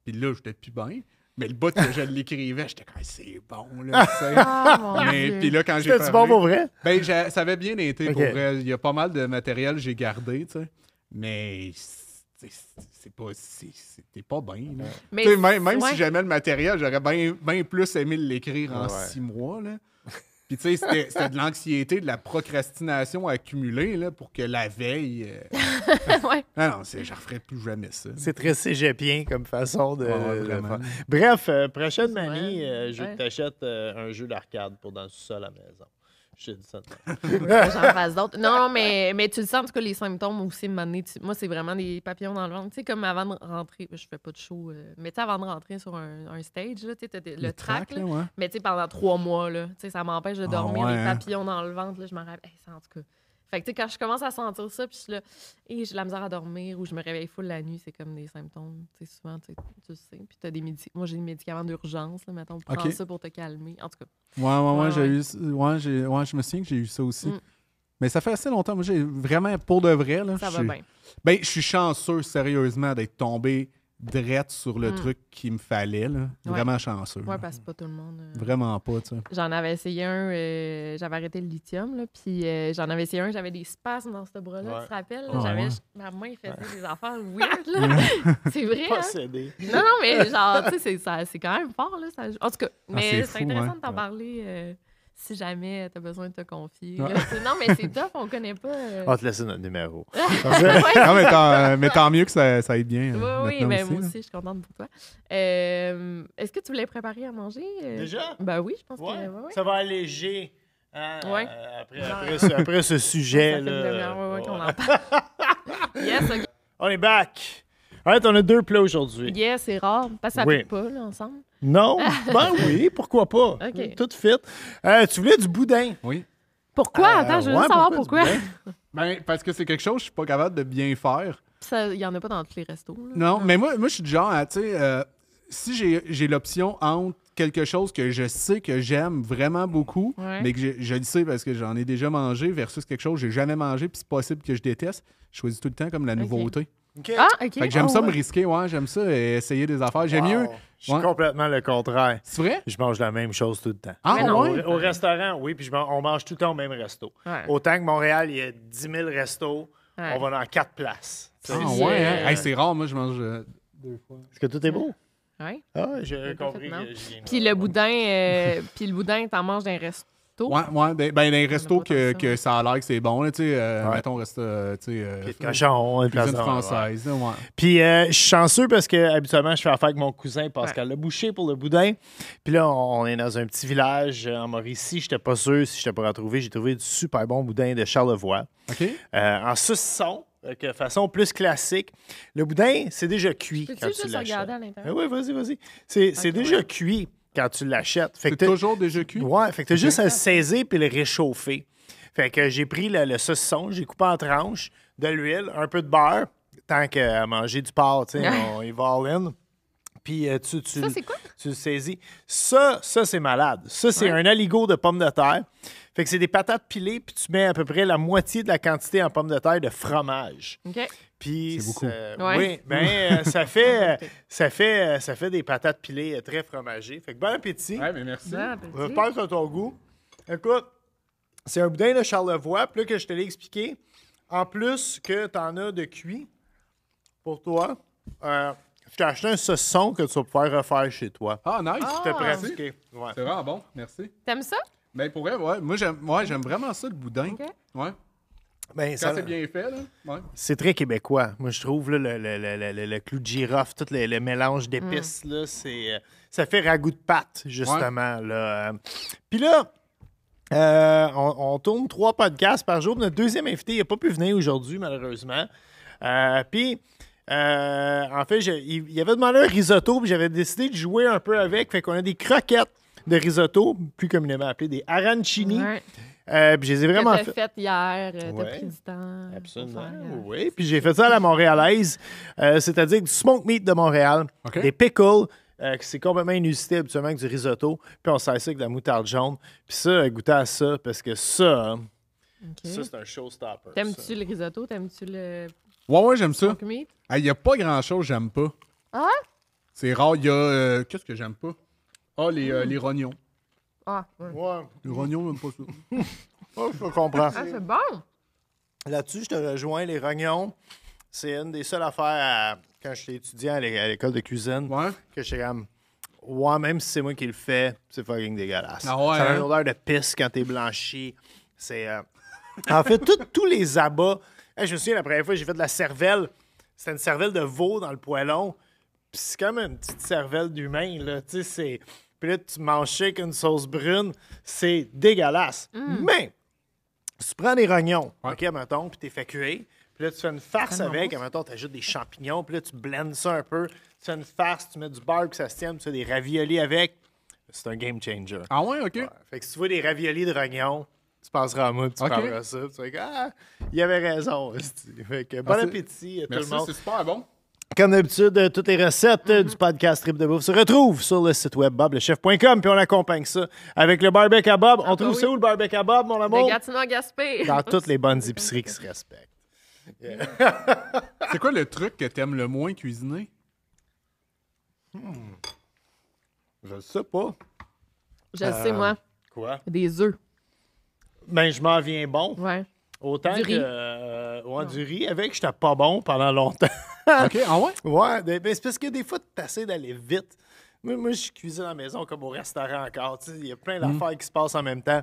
Puis là, j'étais plus bien. Mais le bout que je l'écrivais, j'étais comme c'est bon là, Ah, mais puis là quand j'ai bon pour vrai. Ben ça avait bien été pour vrai. Il y a pas mal de matériel que j'ai gardé, tu sais mais c'est pas c'était pas bien même, si j'aimais le matériel j'aurais bien plus aimé l'écrire en six mois puis tu sais c'était de l'anxiété de la procrastination accumulée pour que la veille euh... non non je referais plus jamais ça c'est très cégepien comme façon de, bref euh, prochaine manie euh, je t'achète euh, un jeu d'arcade pour dans le à la maison J'en fasse d'autres. Non, mais, mais tu le sens, en tout cas, les symptômes aussi, m'amener. Moi, c'est vraiment des papillons dans le ventre. Tu sais, comme avant de rentrer, je fais pas de show, euh, mais tu sais, avant de rentrer sur un, stage, là, tu le, trac. track, mais tu pendant trois mois, là, ça m'empêche de ah, dormir, les hein. papillons dans le ventre, je m'en rappelle. ça, en tout cas. Fait que, tu sais, quand je commence à sentir ça, puis là, et j'ai la misère à dormir ou je me réveille full la nuit, c'est comme des symptômes. Tu sais, souvent, tu sais, puis t'as des médicaments. Moi, j'ai des médicaments d'urgence, là, mettons, prends ça pour te calmer. En tout cas. Ouais, ouais, ouais, j'ai eu. Ouais, j'ai, ouais, je me souviens que j'ai eu ça aussi. Mm. Mais ça fait assez longtemps. Moi, j'ai vraiment, pour de vrai, là. Ça va bien. Ben, je suis chanceux, sérieusement, d'être tombé drette sur le hmm. truc qu'il me fallait. Là. Vraiment chanceux. parce que pas tout le monde. Euh. Vraiment pas, tu sais. J'en avais essayé un, euh, j'avais arrêté le lithium, là, puis euh, j'en avais essayé un, j'avais des spasmes dans ce bras-là, tu te rappelles? Ah j'avais Ma main faisait des affaires weird, là. c'est vrai. Hein? Possédé. Non, non, mais genre, tu sais, c'est quand même fort, là. Ça... En tout cas, ah, mais c'est intéressant hein. de t'en parler si jamais tu as besoin de te confier. non, mais c'est top, on connaît pas. Euh. On te laisse notre numéro. non, euh, mais tant, mieux que ça, ça aide bien. Oui, euh, oui, mais moi aussi, je suis contente pour toi. Est-ce que tu voulais préparer à manger? Déjà? Ben oui, je pense que ça va alléger. Hein, après, ce, sujet. là, en parle. On est back! on a deux plats aujourd'hui. Yeah, c'est rare. Parce que ça oui. pas, ensemble. Non, ben oui, pourquoi pas. Tout fit. Euh, tu voulais du boudin. Oui. Pourquoi? Euh, Attends, je veux savoir pourquoi. ben, parce que c'est quelque chose que je ne suis pas capable de bien faire. Il n'y en a pas dans tous les restos. Non, ah. mais moi, moi je suis du genre, tu sais, euh, si j'ai l'option entre quelque chose que je sais que j'aime vraiment beaucoup, mais que je, le sais parce que j'en ai déjà mangé, versus quelque chose que j'ai jamais mangé, puis c'est possible que je déteste, je choisis tout le temps comme la nouveauté. Ah, OK. j'aime ah, ça me risquer, ouais, j'aime ça essayer des affaires. J'aime mieux. Je suis complètement le contraire. C'est vrai? Je mange la même chose tout le temps. Ah, au, restaurant, oui, puis on mange tout le temps au même resto. Autant que Montréal, il y a 10 000 restos, on va dans quatre places. Ah, c'est ouais, hein? euh, c'est rare, moi, je mange euh, deux fois. Est-ce que tout est beau? Oui. Ah, j'ai compris. Puis le boudin, euh, puis le boudin, t'en manges d'un resto restos. Ouais, ouais ben, ben les restos que, que, ça a l'air que c'est bon, tu sais, euh, mettons, reste, euh, tu sais, euh, une cuisine française, ouais. Puis euh, je suis chanceux parce que habituellement je fais affaire avec mon cousin Pascal Le Boucher pour le boudin. Puis là, on est dans un petit village en Mauricie, Je n'étais pas sûr si je te pourrais trouver, j'ai trouvé du super bon boudin de Charlevoix. OK. en saucisson de façon plus classique. Le boudin, c'est déjà cuit. Peux-tu juste regarder à l'intérieur? Ben oui, vas-y, vas-y. C'est déjà cuit quand tu l'achètes. C'est toujours déjà cuit? Ouais, fait que t'as juste à le saisir puis le réchauffer. Fait que j'ai pris le, le saucisson, j'ai coupé en tranches, de l'huile, un peu de beurre, tant qu'à manger du porc, tu sais, il va all-in. Puis euh, tu, tu, tu le saisis. Ça, ça c'est malade. Ça, c'est un aligot de pommes de terre. Fait que c'est des patates pilées, puis tu mets à peu près la moitié de la quantité en pommes de terre de fromage. Puis oui, ben euh, ça fait euh, ça fait euh, ça fait des patates pilées très fromagées. Fait que bon appétit. Ouais, mais merci. Bon appétit. Passe à ton goût. Écoute, c'est un boudin de Charlevoix, plus que je te l'ai expliqué. En plus que tu en as de cuit pour toi, je t'ai acheté un saucisson que tu vas pouvoir refaire chez toi. Ah, nice! Ah. pratiqué. Ouais. C'est vraiment bon, merci. T'aimes ça? Mais ben, pour vrai, ouais. Moi j'aime j'aime vraiment ça le boudin. OK. Ouais. Ben, ça, c'est bien fait, là. C'est très québécois. Moi, je trouve le, le, le, le, clou de girofle, tout le, mélange d'épices, mm. c'est, euh, ça fait ragoût de pâte, justement. Là. Euh. Puis là, euh, on, tourne trois podcasts par jour. Notre deuxième invité n'a pas pu venir aujourd'hui, malheureusement. puis, en fait, il, avait demandé un risotto, puis j'avais décidé de jouer un peu avec. Fait qu'on a des croquettes de risotto, plus communément appelées des arancini. Euh, puis je vraiment fait. hier, depuis ouais, t'as pris du temps. Absolument. Oui, puis j'ai fait ça à la montréalaise, euh, c'est-à-dire du smoked meat de Montréal, des pickles. Euh, c'est complètement inusité habituellement avec du risotto, puis on sert avec de la moutarde jaune. Puis ça, goûter à ça, parce que ça, hein, ça c'est un showstopper. T'aimes-tu le risotto? T'aimes-tu le. Ouais, ouais, j'aime ça. Il y a pas grand-chose que j'aime pas. Ah? C'est rare. Il y a. Euh, qu'est-ce que j'aime pas? Ah, les, hmm. les rognons. Ah, Ouais. Le rognon, même pas ça. je comprends. Ah, c'est bon. Là-dessus, je te rejoins, les rognons. C'est une des seules affaires, quand j'étais étudiant à l'école de cuisine, que j'étais comme, ouais, même si c'est moi qui le fais, c'est fucking dégueulasse. Ah ça a une hein? odeur de pisse quand t'es blanchi. C'est. Euh, en fait, tous les abats. je me souviens, la première fois, j'ai fait de la cervelle. C'était une cervelle de veau dans le poêlon. Puis c'est comme une petite cervelle d'humain, là. Tu c'est. Puis là, tu manges avec une sauce brune. C'est dégueulasse. Mm. Mais, tu prends des rognons, ok OK, mettons, puis t'es fait cuire. Puis là, tu fais une farce avec. à Mettons, tu ajoutes des champignons. Puis là, tu blends ça un peu. Tu fais une farce, tu mets du beurre que ça se tienne. Tu fais des raviolis avec. C'est un game changer. Ah ouais, OK. Fait que si tu vois des raviolis de rognons, tu passeras à moi, tu okay. parleras ça. Tu fais ah, il avait raison. Fait que, bon ah, appétit à tout le monde. C'est super bon. Comme d'habitude, euh, toutes les recettes euh, du mm-hmm. podcast Trip de Bouffe se retrouvent sur le site web boblechef.com, puis on accompagne ça avec le barbecue à Bob. on ah, trouve bah ça où le barbecue à Bob, mon amour? Dans toutes les bonnes épiceries qui se respectent. C'est quoi le truc que aimes le moins cuisiner? Hmm. Je le sais pas. Je sais, moi. Euh, quoi? Des œufs. Ben, je m'en viens bon. Ouais. Autant que riz. Euh, du riz avec, j'étais pas bon pendant longtemps. OK, ah ouais? Ouais, ben, c'est parce que des fois, tu essaies d'aller vite. Moi, moi je cuisine à la maison comme au restaurant encore. Il y a plein hmm. d'affaires qui se passent en même temps.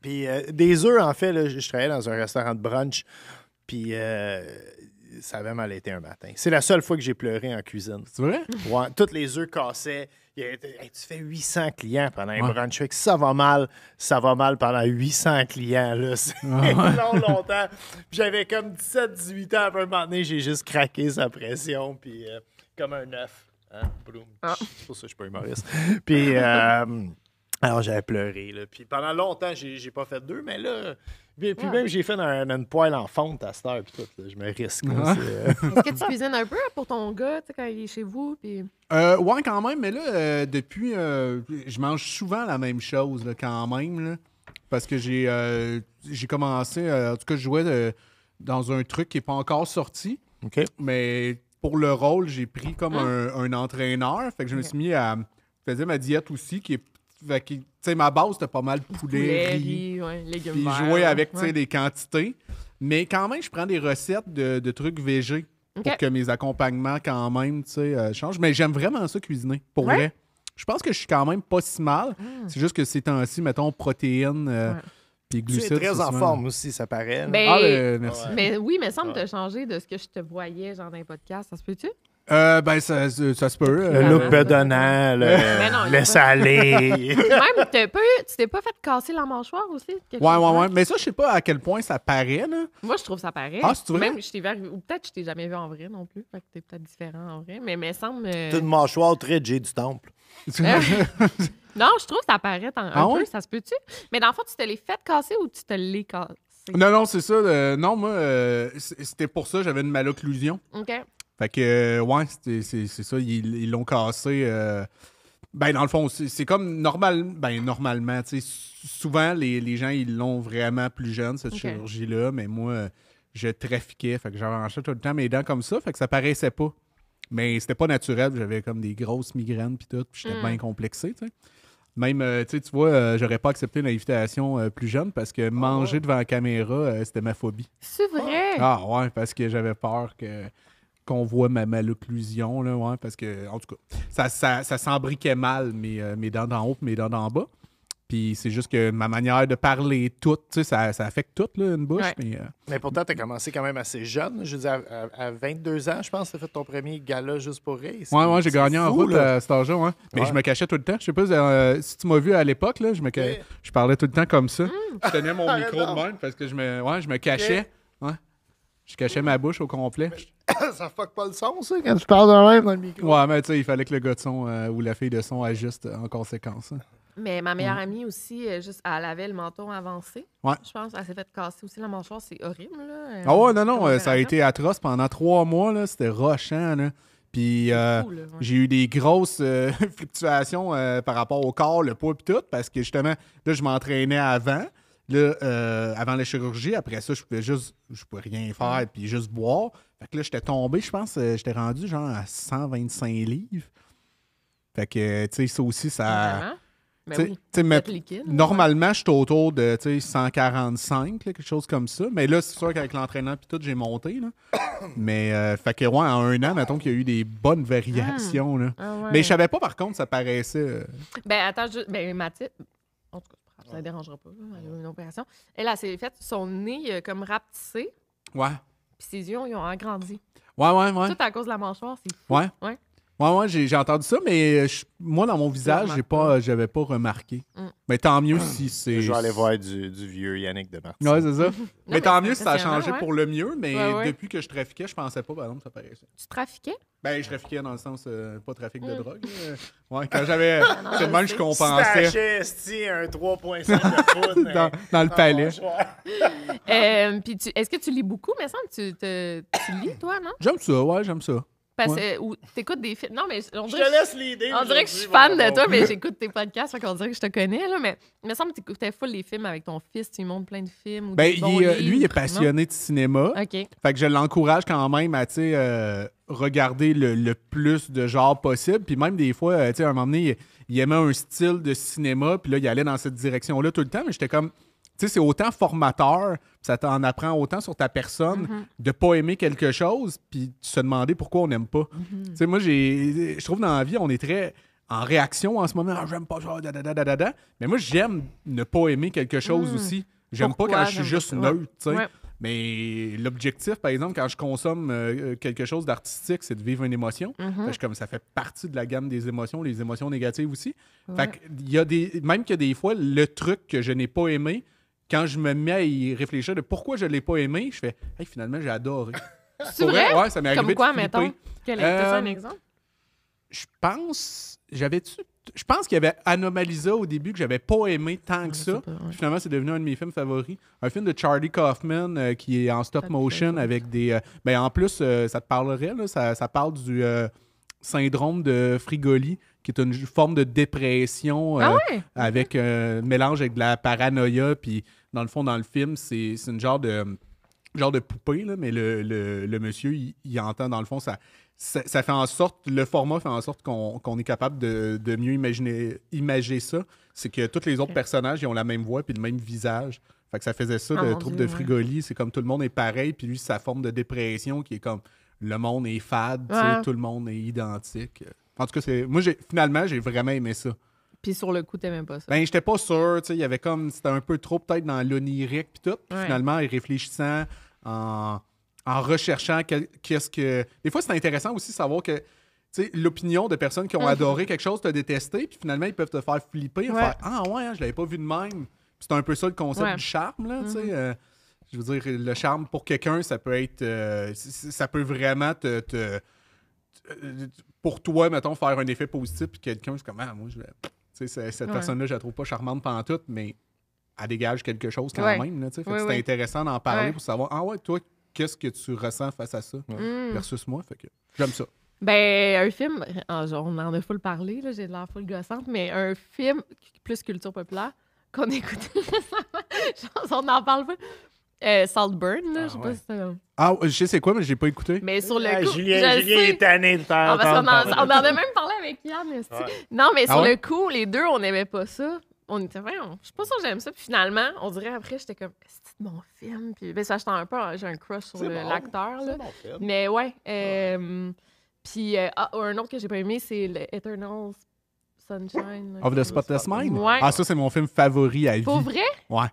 Puis euh, des œufs, en fait, je, travaillais dans un restaurant de brunch. Puis euh, ça avait mal été un matin. C'est la seule fois que j'ai pleuré en cuisine. C'est vrai? Ouais, toutes les œufs cassaient. tu fais 800 clients pendant un ouais. brunch. Ça va mal, ça va mal pendant 800 clients. Là. C'est ah long, longtemps. J'avais comme 17, 18 ans. à un moment donné, j'ai juste craqué sa pression. Puis euh, comme un œuf. Hein? Ah. C'est pour ça que je suis pas humoriste. puis euh, alors, j'avais pleuré. Puis pendant longtemps, j'ai, j'ai pas fait deux. Mais là puis même, j'ai fait une, une poêle en fonte à cette heure. Puis tout, je me risque. Euh, Est-ce que tu cuisines un peu hein, pour ton gars quand il est chez vous? Puis... Euh, ouais, quand même. Mais là, euh, depuis, je mange souvent la même chose quand même. parce que j'ai j'ai commencé, en tout cas, je jouais dans un truc qui n'est pas encore sorti. Mais pour le rôle, j'ai pris comme hein? un, entraîneur. Fait que je me suis mis à. Je faisais ma diète aussi, qui est fait tu sais, ma base, c'était pas mal poulet, riz, puis jouer avec, tu des quantités. Mais quand même, je prends des recettes de, trucs végés pour que mes accompagnements, quand même, tu euh, changent. Mais j'aime vraiment ça cuisiner, pour vrai. Je pense que je suis quand même pas si mal. Ah. C'est juste que ces temps-ci, mettons, protéines... Euh, puis glucides, tu es très en forme aussi, ça paraît. Mais, ben, ah, ben, merci. Mais oui, mais semble te changer de ce que je te voyais genre dans les podcasts. Ça se peut-tu? Euh, ben, ça, ça, se peut. Le euh, look bedonnant, le salé. aller. Même, t'es tu t'es pas fait casser la mâchoire aussi? Ouais, ouais, ouais, Mais ça, je sais pas à quel point ça paraît, là. Moi, je trouve ça paraît. Ah, c'est vrai? Même, je t'ai vu, ou peut-être je t'ai jamais vu en vrai non plus. Fait que t'es peut-être différent en vrai. Mais, mais semble. C'est euh, une mâchoire très J du temple. non, je trouve que ça paraît un ah peu. Ça se peut-tu? Mais dans le fond, tu te l'es fait casser ou tu te l'es cassé? Non, non, c'est ça. Euh, non, moi, c'était pour ça, j'avais une malocclusion. OK. Fait que, euh, ouais, c'est ça, ils l'ont cassé. Euh, ben, dans le fond, c'est comme normal, ben, normalement, tu sais, souvent, les, gens, ils l'ont vraiment plus jeune, cette chirurgie-là, mais moi, euh, je trafiquais, fait que j'arrangeais tout le temps mes dents comme ça, fait que ça paraissait pas. Mais c'était pas naturel, j'avais comme des grosses migraines puis tout, puis j'étais hmm. bien complexé, tu sais. Même, sais, tu vois, j'aurais pas accepté une invitation plus jeune parce que manger oh. devant la caméra, c'était ma phobie. C'est vrai? Ah ouais, parce que j'avais peur que qu'on voit ma malocclusion, là, parce que, en tout cas, ça, ça, s'embriquait mal mes, euh, mes dents d'en haut et mes dents d'en bas. Puis c'est juste que ma manière de parler, tout, ça, ça affecte toute une bouche. Euh, mais, pourtant, tu as commencé quand même assez jeune. Je veux dire, à, 22 ans, je pense, tu as fait ton premier gala juste pour rire. Oui, ouais, j'ai gagné en route à cet âge-là. Mais je me cachais tout le temps. Je sais pas euh, si tu m'as vu à l'époque, je, me... je parlais tout le temps comme ça. Mm. Je tenais mon micro de même parce que je me, ouais, je me cachais. Je cachais ma bouche au complet. ça fuck pas le son, ça, quand tu parles de même dans le micro. Ouais, mais tu sais, il fallait que le gars de son euh, ou la fille de son ajuste en conséquence. Hein. Mais ma meilleure mm. amie aussi, euh, juste, elle avait le menton avancé. Ouais. Je pense, elle s'est fait casser aussi la mâchoire. C'est horrible, là. Euh, ah ouais, non, non, ça a été atroce pendant trois mois, là, c'était rochant, là. Puis j'ai eu des grosses fluctuations par rapport au corps, le poids et tout, parce que justement, là, je m'entraînais avant. Là, euh, avant la chirurgie, après ça, je pouvais juste, je pouvais rien faire, puis juste boire. Fait que là, j'étais tombé, je pense, euh, j'étais rendu genre à 125 livres. Fait que, tu sais, ça aussi, ça... Mais ben normalement, je suis autour de 145, quelque chose comme ça. Mais là, c'est sûr qu'avec l'entraînement puis tout, j'ai monté. mais euh, fait que, en un an, mettons qu'il y a eu des bonnes variations. Ah. Ah mais je savais pas, par contre, ça paraissait. Ben, attends, ben, Mathilde. En tout cas, ça ne dérangera pas. Elle a eu une opération. Elle, elle s'est faite son nez euh, comme rapetissé. Ouais. Puis ses yeux, ils ont agrandi. Ouais, ouais, ouais. Tout à cause de la mâchoire, c'est fou. Ouais. ouais. Moi, ouais, j'ai entendu ça, mais euh, moi, dans mon visage, j'ai pas, j'avais pas remarqué. Mm. Mais tant mieux si c'est. Je vais aller voir du, vieux Yannick de Martin. Ouais, c'est ça. mais, tant mieux si ça a changé pour le mieux, mais depuis que je trafiquais, je pensais pas, par exemple, ça paraissait. Tu trafiquais? Ben, je trafiquais dans le sens, euh, pas trafic de mm. drogue. ouais, quand j'avais. c'est même je compensais. un 3,5 de foot dans, le palais. Euh, puis, est-ce que tu lis beaucoup, mais tu, tu lis, toi, non? J'aime ça, ouais, j'aime ça. Parce ou, t'écoutes des films. Non, mais on dirait. Je laisse l'idée. On dirait que je suis fan de toi, mais j'écoute tes podcasts, fait qu'on dirait que je te connais, là. Mais il me semble que t'écoutais full les films avec ton fils, tu lui montres plein de films. Ou ben, il euh, lui, il est passionné de cinéma. OK. Fait que je l'encourage quand même à, euh, regarder le, plus de genres possible. Puis même des fois, euh, tu à un moment donné, il, il aimait un style de cinéma, puis là, il allait dans cette direction-là tout le temps, mais j'étais comme sais, c'est autant formateur, ça t'en apprend autant sur ta personne de mm-hmm. ne de pas aimer quelque chose, puis se demander pourquoi on n'aime pas. Mm-hmm. Tu sais, moi, j'ai, je trouve dans la vie, on est très en réaction en ce moment. Ah, j'aime pas da, Mais moi, j'aime ne pas aimer quelque chose mm. aussi. J'aime pas quand je suis juste neutre, Mais l'objectif, par exemple, quand je consomme euh, euh, quelque chose d'artistique, c'est de vivre une émotion. Mm-hmm. comme ça fait partie de la gamme des émotions, les émotions négatives aussi. Fait que, y des, même que des fois, le truc que je n'ai pas aimé, quand je me mets à y réfléchir de pourquoi je ne l'ai pas aimé, je fais hey, finalement, j'ai adoré. C'est vrai? Ouais, ça m'est arrivé. Comme quoi, mettons? Quel est euh, un exemple? Je pense. javais Je pense qu'il y avait Anomalisa au début que j'avais pas aimé tant que ça. Finalement, c'est devenu un de mes films favoris. Un film de Charlie Kaufman euh, qui est en stop motion avec des. Euh, ben, en plus, euh, ça te parlerait, là, ça parle du syndrome de Frigoli, qui est une forme de dépression euh, ah avec un euh, mélange avec de la paranoïa. Puis, dans le fond, dans le film, c'est une genre de genre de poupée, là, mais le, le, monsieur, il, entend, dans le fond, ça, ça, fait en sorte, le format fait en sorte qu'on est capable de, mieux imaginer, ça. C'est que tous les autres personnages, ils ont la même voix puis le même visage. Fait que ça faisait ça, le ah, trouble de Frigoli. C'est comme tout le monde est pareil, puis lui, sa forme de dépression qui est comme le monde est fade, tout le monde est identique. En tout cas, c'est moi, j'ai finalement, j'ai vraiment aimé ça. Puis sur le coup, t'aimais pas ça. Ben, j'étais pas sûr. Il y avait comme. C'était un peu trop peut-être dans l'onirique puis tout. finalement, en réfléchissant, en, recherchant qu'est-ce que. Des fois, c'est intéressant aussi de savoir que. L'opinion de personnes qui ont mhm. adoré quelque chose, te détesté, puis finalement, ils peuvent te faire flipper, en faire Ah ouais, hein, je l'avais pas vu de même. C'est un peu ça le concept du charme. Là, tu sais mhm. euh, je veux dire, le charme pour quelqu'un, ça peut être. Euh, ça peut vraiment te, Pour toi, mettons, faire un effet positif, puis quelqu'un, c'est comme, ah, moi, je cette personne-là, je la trouve pas charmante pendant tout, mais elle dégage quelque chose quand même. c'est intéressant d'en parler pour savoir, ah ouais, toi, qu'est-ce que tu ressens face à ça versus moi. Fait que j'aime ça. Ben, un film, on en a full parlé, j'ai de l'air full gossante, mais un film plus culture populaire qu'on écoute on en parle pas. Euh, Saltburn, là, ah je sais pas si c'est... Ah, je sais c'est quoi, mais j'ai pas écouté. Mais sur le ah, coup, Julien, Julien sais. est tanné de faire. Ah, on, en, avait même parlé avec Yann. Non, mais sur le coup, les deux, on n'aimait pas ça. On était vraiment, je sais pas si j'aime ça. Puis finalement, on dirait après, j'étais comme, c'est mon film. Puis ben, ça, j'étais un peu, j'ai un crush sur l'acteur. Bon. film. mais ouais. Euh, puis euh, oh, un autre que j'ai pas aimé, c'est Eternal Sunshine. Of the Spotless Mind? Ouais. Ah, ça, c'est mon film favori à vie. Pour vrai? Ouais.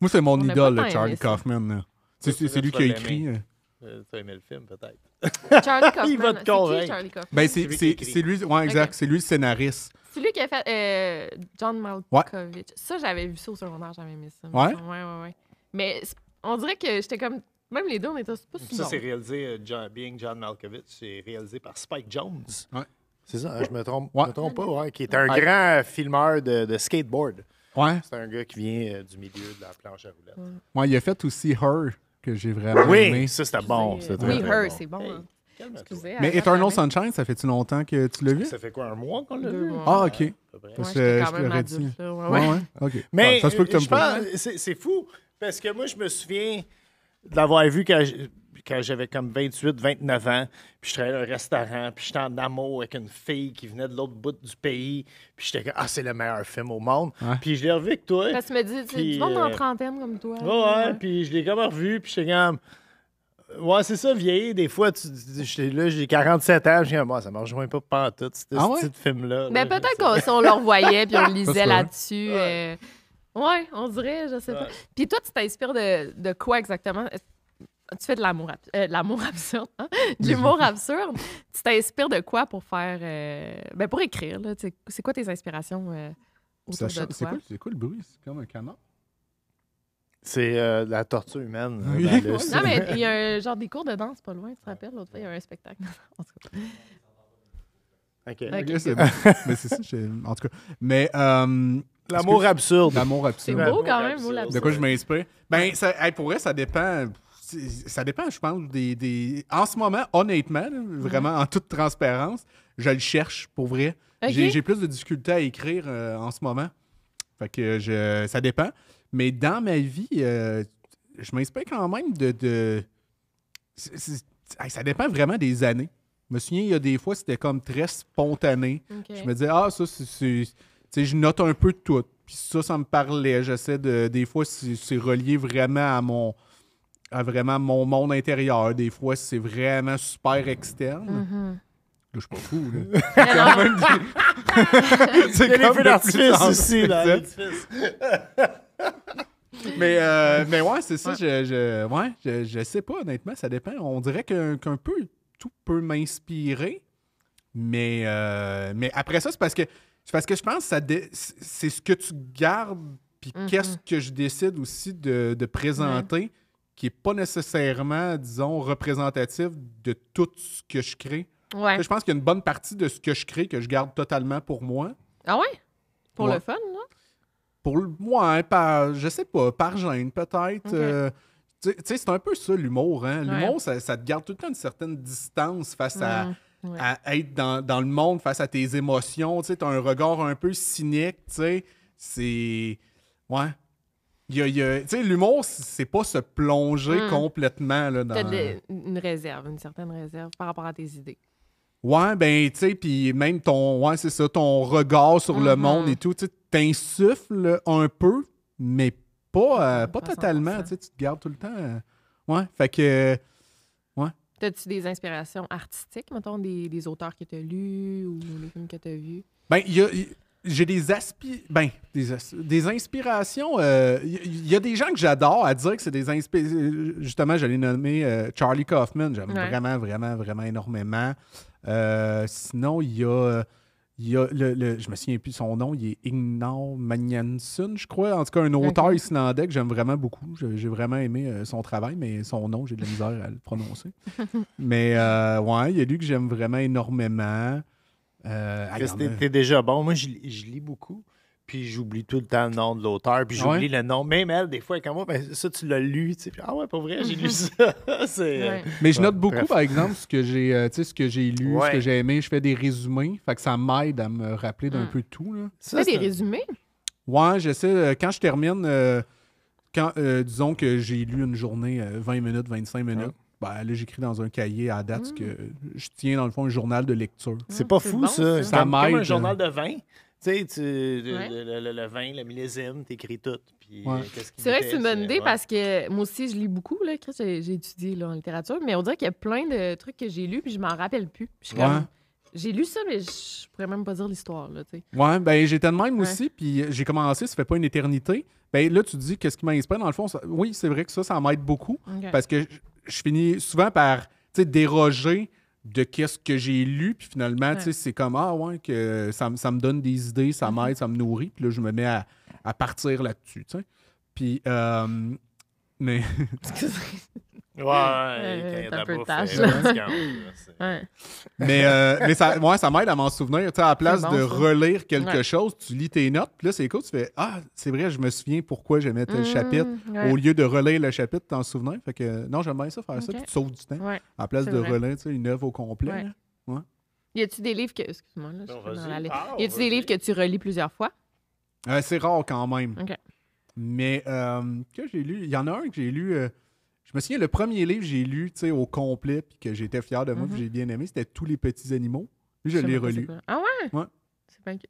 Moi, c'est mon idole, Charlie Kaufman. C'est lui qui a écrit. Euh. Euh, tu as aimé le film, peut-être. Charlie Kaufman. Il va te Charlie Kaufman? Ben, c'est lui, ouais, exact. C'est lui le scénariste. C'est lui qui a fait euh, John Malkovich. Ça, j'avais vu ça au secondaire, j'avais aimé ça. Ouais? Ouais, ouais, Mais on dirait que j'étais comme. Même les deux, on était pas si Ça, c'est réalisé, Being John Malkovich, c'est réalisé par Spike Jones. Ouais. C'est ça, je me trompe, ouais. me trompe pas, ouais, qui est un grand filmeur de, de skateboard. Ouais. C'est un gars qui vient euh, du milieu de la planche à roulettes. Moi, il a fait aussi Her, que j'ai vraiment oui, ça c'était bon. Euh, oui, Her, c'est bon. Hein. mais Eternal Sunshine, ça fait-tu longtemps que tu l'as vu? Ça fait quoi, un mois qu'on l'a vu? Ah, OK. Parce que je, l'aurais ouais, ouais. OK. Mais je ça se peut que euh, tu me C'est fou, parce que moi, je me souviens d'avoir vu quand quand j'avais comme 28, 29 ans, puis je travaillais à un restaurant, puis j'étais en amour avec une fille qui venait de l'autre bout du pays, puis j'étais comme, ah, c'est le meilleur film au monde. Puis je l'ai revu avec toi. Parce que tu me dis, tu monde en euh, trentaine comme toi. Ouais, puis je l'ai comme revu, puis j'étais comme, Ouais, c'est ça, vieillir. Des fois, tu, j'étais là, j'ai 47 ans, je dis, moi, ça me rejoint pas pantoute, ce petit ah film-là. Mais ben, peut-être qu'on si on le revoyait puis on lisait là-dessus. Euh, ouais. on dirait, je sais pas. Puis toi, tu t'inspires de, de quoi exactement? tu fais de l'amour euh, l'amour absurde, hein? l'humour absurde. Tu t'inspires de quoi pour faire, euh, ben pour écrire là C'est quoi tes inspirations euh, autour de C'est quoi, quoi, le bruit C'est comme un canard c'est la tortue humaine. non, mais il y a un genre des cours de danse pas loin, tu te rappelles? L'autre fois, il y a un spectacle. en tout cas. OK. mais c'est ça, en tout cas. Mais L'amour absurde. L'amour absurde. C'est beau quand même, l'amour absurde. De quoi je m'inspire? Ben, ça, pour vrai, ça dépend ça dépend, je pense. Des, En ce moment, honnêtement, mhm. vraiment en toute transparence, je le cherche pour vrai. J'ai plus de difficultés à écrire euh, en ce moment. Fait que je, ça dépend. Mais dans ma vie, euh, je m'inspire quand même de. Ça dépend vraiment des années. Je me souviens, il y a des fois, c'était comme très spontané. Je me disais, ah, ça, c'est. Tu sais, Je note un peu de tout. Puis ça, ça me parlait. J'essaie de. Des fois, c'est relié vraiment à mon à vraiment mon monde intérieur. Des fois, c'est vraiment super externe. Mm-hmm. Là, je suis pas fou, là. c'est comme un d'artifice aussi, là, mais, euh, mais ouais, c'est ça. Je, je, sais pas, honnêtement, ça dépend. On dirait qu'un peu, tout peut m'inspirer. Mais, euh, mais après ça, c'est parce que parce que je pense que c'est ce que tu gardes, puis mm-hmm. qu'est-ce que je décide aussi de, présenter qui n'est pas nécessairement, disons, représentatif de tout ce que je crée. je pense qu'il y a une bonne partie de ce que je crée que je garde totalement pour moi. Ah ouais? Pour le fun, là? Pour le. Moi, par. Je sais pas, par gêne, peut-être. Euh, tu sais, c'est un peu ça, l'humour. Hein. L'humour, ça, te garde tout une certaine distance face à. Mmh, être dans, le monde face à tes émotions. Tu sais, as un regard un peu cynique. Tu sais, C'est. Ouais tu sais, l'humour, c'est pas se plonger hmm. complètement là, dans. T'as une réserve, une certaine réserve par rapport à tes idées. Ouais, ben, tu sais, puis même ton, ouais, c'est ça, ton regard sur le mm-hmm. monde et tout, tu t'insuffles un peu, mais pas, euh, pas totalement, tu te gardes tout le temps. Euh, ouais, fait que. Euh, T'as-tu des inspirations artistiques, mettons, des, auteurs que t'as lus ou des films que t'as vus? Ben, il y a j'ai des ben, des, inspirations. Il euh, y, a des gens que j'adore à dire que c'est des inspirations. Euh, justement, j'allais nommer nommé euh, Charlie Kaufman. J'aime vraiment, vraiment, vraiment énormément. sinon, il y a. Il y le, je me souviens plus de son nom, il est Ignor Magnanson, je crois. En tout cas, un auteur islandais que j'aime vraiment beaucoup. J'ai vraiment aimé son travail, mais son nom, j'ai de la misère à le prononcer. mais ouais, il y a lui que j'aime vraiment énormément. Euh, C'était déjà bon. Moi, je, lis beaucoup puis j'oublie tout le temps le nom de l'auteur, puis j'oublie le nom. Même elle, des fois, quand moi ben, ça, tu l'as lu, ah ouais, pour vrai, j'ai lu ça. Euh, Mais je note beaucoup, par exemple, ce que j'ai euh, ce que j'ai lu, ce que j'ai aimé. Je fais des résumés, fait que ça m'aide à me rappeler d'un ah. peu tout. Ça, tu fais des résumés? Ouais, j'essaie, quand je termine, quand, disons que j'ai lu une journée, 20 minutes, 25 minutes, ah. Ben, là, j'écris dans un cahier à date que hmm. je tiens, dans le fond, un journal de lecture. C'est pas hmm, fou, ça. Ça comme, un journal de vin. Tu sais, le, vin, le millésime, t'écris tout. Euh, c'est vrai que c'est une bonne euh, idée parce que moi aussi, je lis beaucoup. Là. J'ai étudié en littérature, mais on dirait qu'il y a plein de trucs que j'ai lus puis je m'en rappelle plus. J'ai lu ça, mais je pourrais même pas dire l'histoire. Là, tu sais. ben j'étais de même aussi, puis euh, j'ai commencé, ça fait pas une éternité. Ben là, tu dis qu'est-ce qui m'inspire, dans le fond, oui, c'est vrai que ça, ça m'aide beaucoup, parce que je finis souvent par déroger de qu'est-ce que j'ai lu, puis finalement, c'est comme Ah ouais, que ça, ça, me donne des idées, ça mm-hmm. m'aide, ça me nourrit, puis là, je me mets à, à partir là-dessus. Puis, euh, mais. Ouais, quand euh, il y a Mais, euh, mais ça, ça m'aide à m'en souvenir. T'sais, à la place de relire quelque chose, tu lis tes notes, puis là, c'est cool, tu fais Ah, c'est vrai, je me souviens pourquoi j'aimais tel mm, chapitre. Au lieu de relire le chapitre, t'en souvenir. Fait que non, j'aime bien ça, faire ça, puis tu sauves du temps. À la place de relire une œuvre au complet. ouais Y a-tu des livres que. Excuse-moi, là, dans la ah, Y a-tu des livres que tu relis plusieurs fois? Euh, c'est rare quand même. Mais euh, que j'ai lu. Il y en a un que j'ai lu je me souviens, le premier livre que j'ai lu au complet, puis que j'étais fier de moi, puis que mhm. j'ai bien aimé, c'était Tous les petits animaux. Puis je, l'ai relu. Ah ouais? ouais.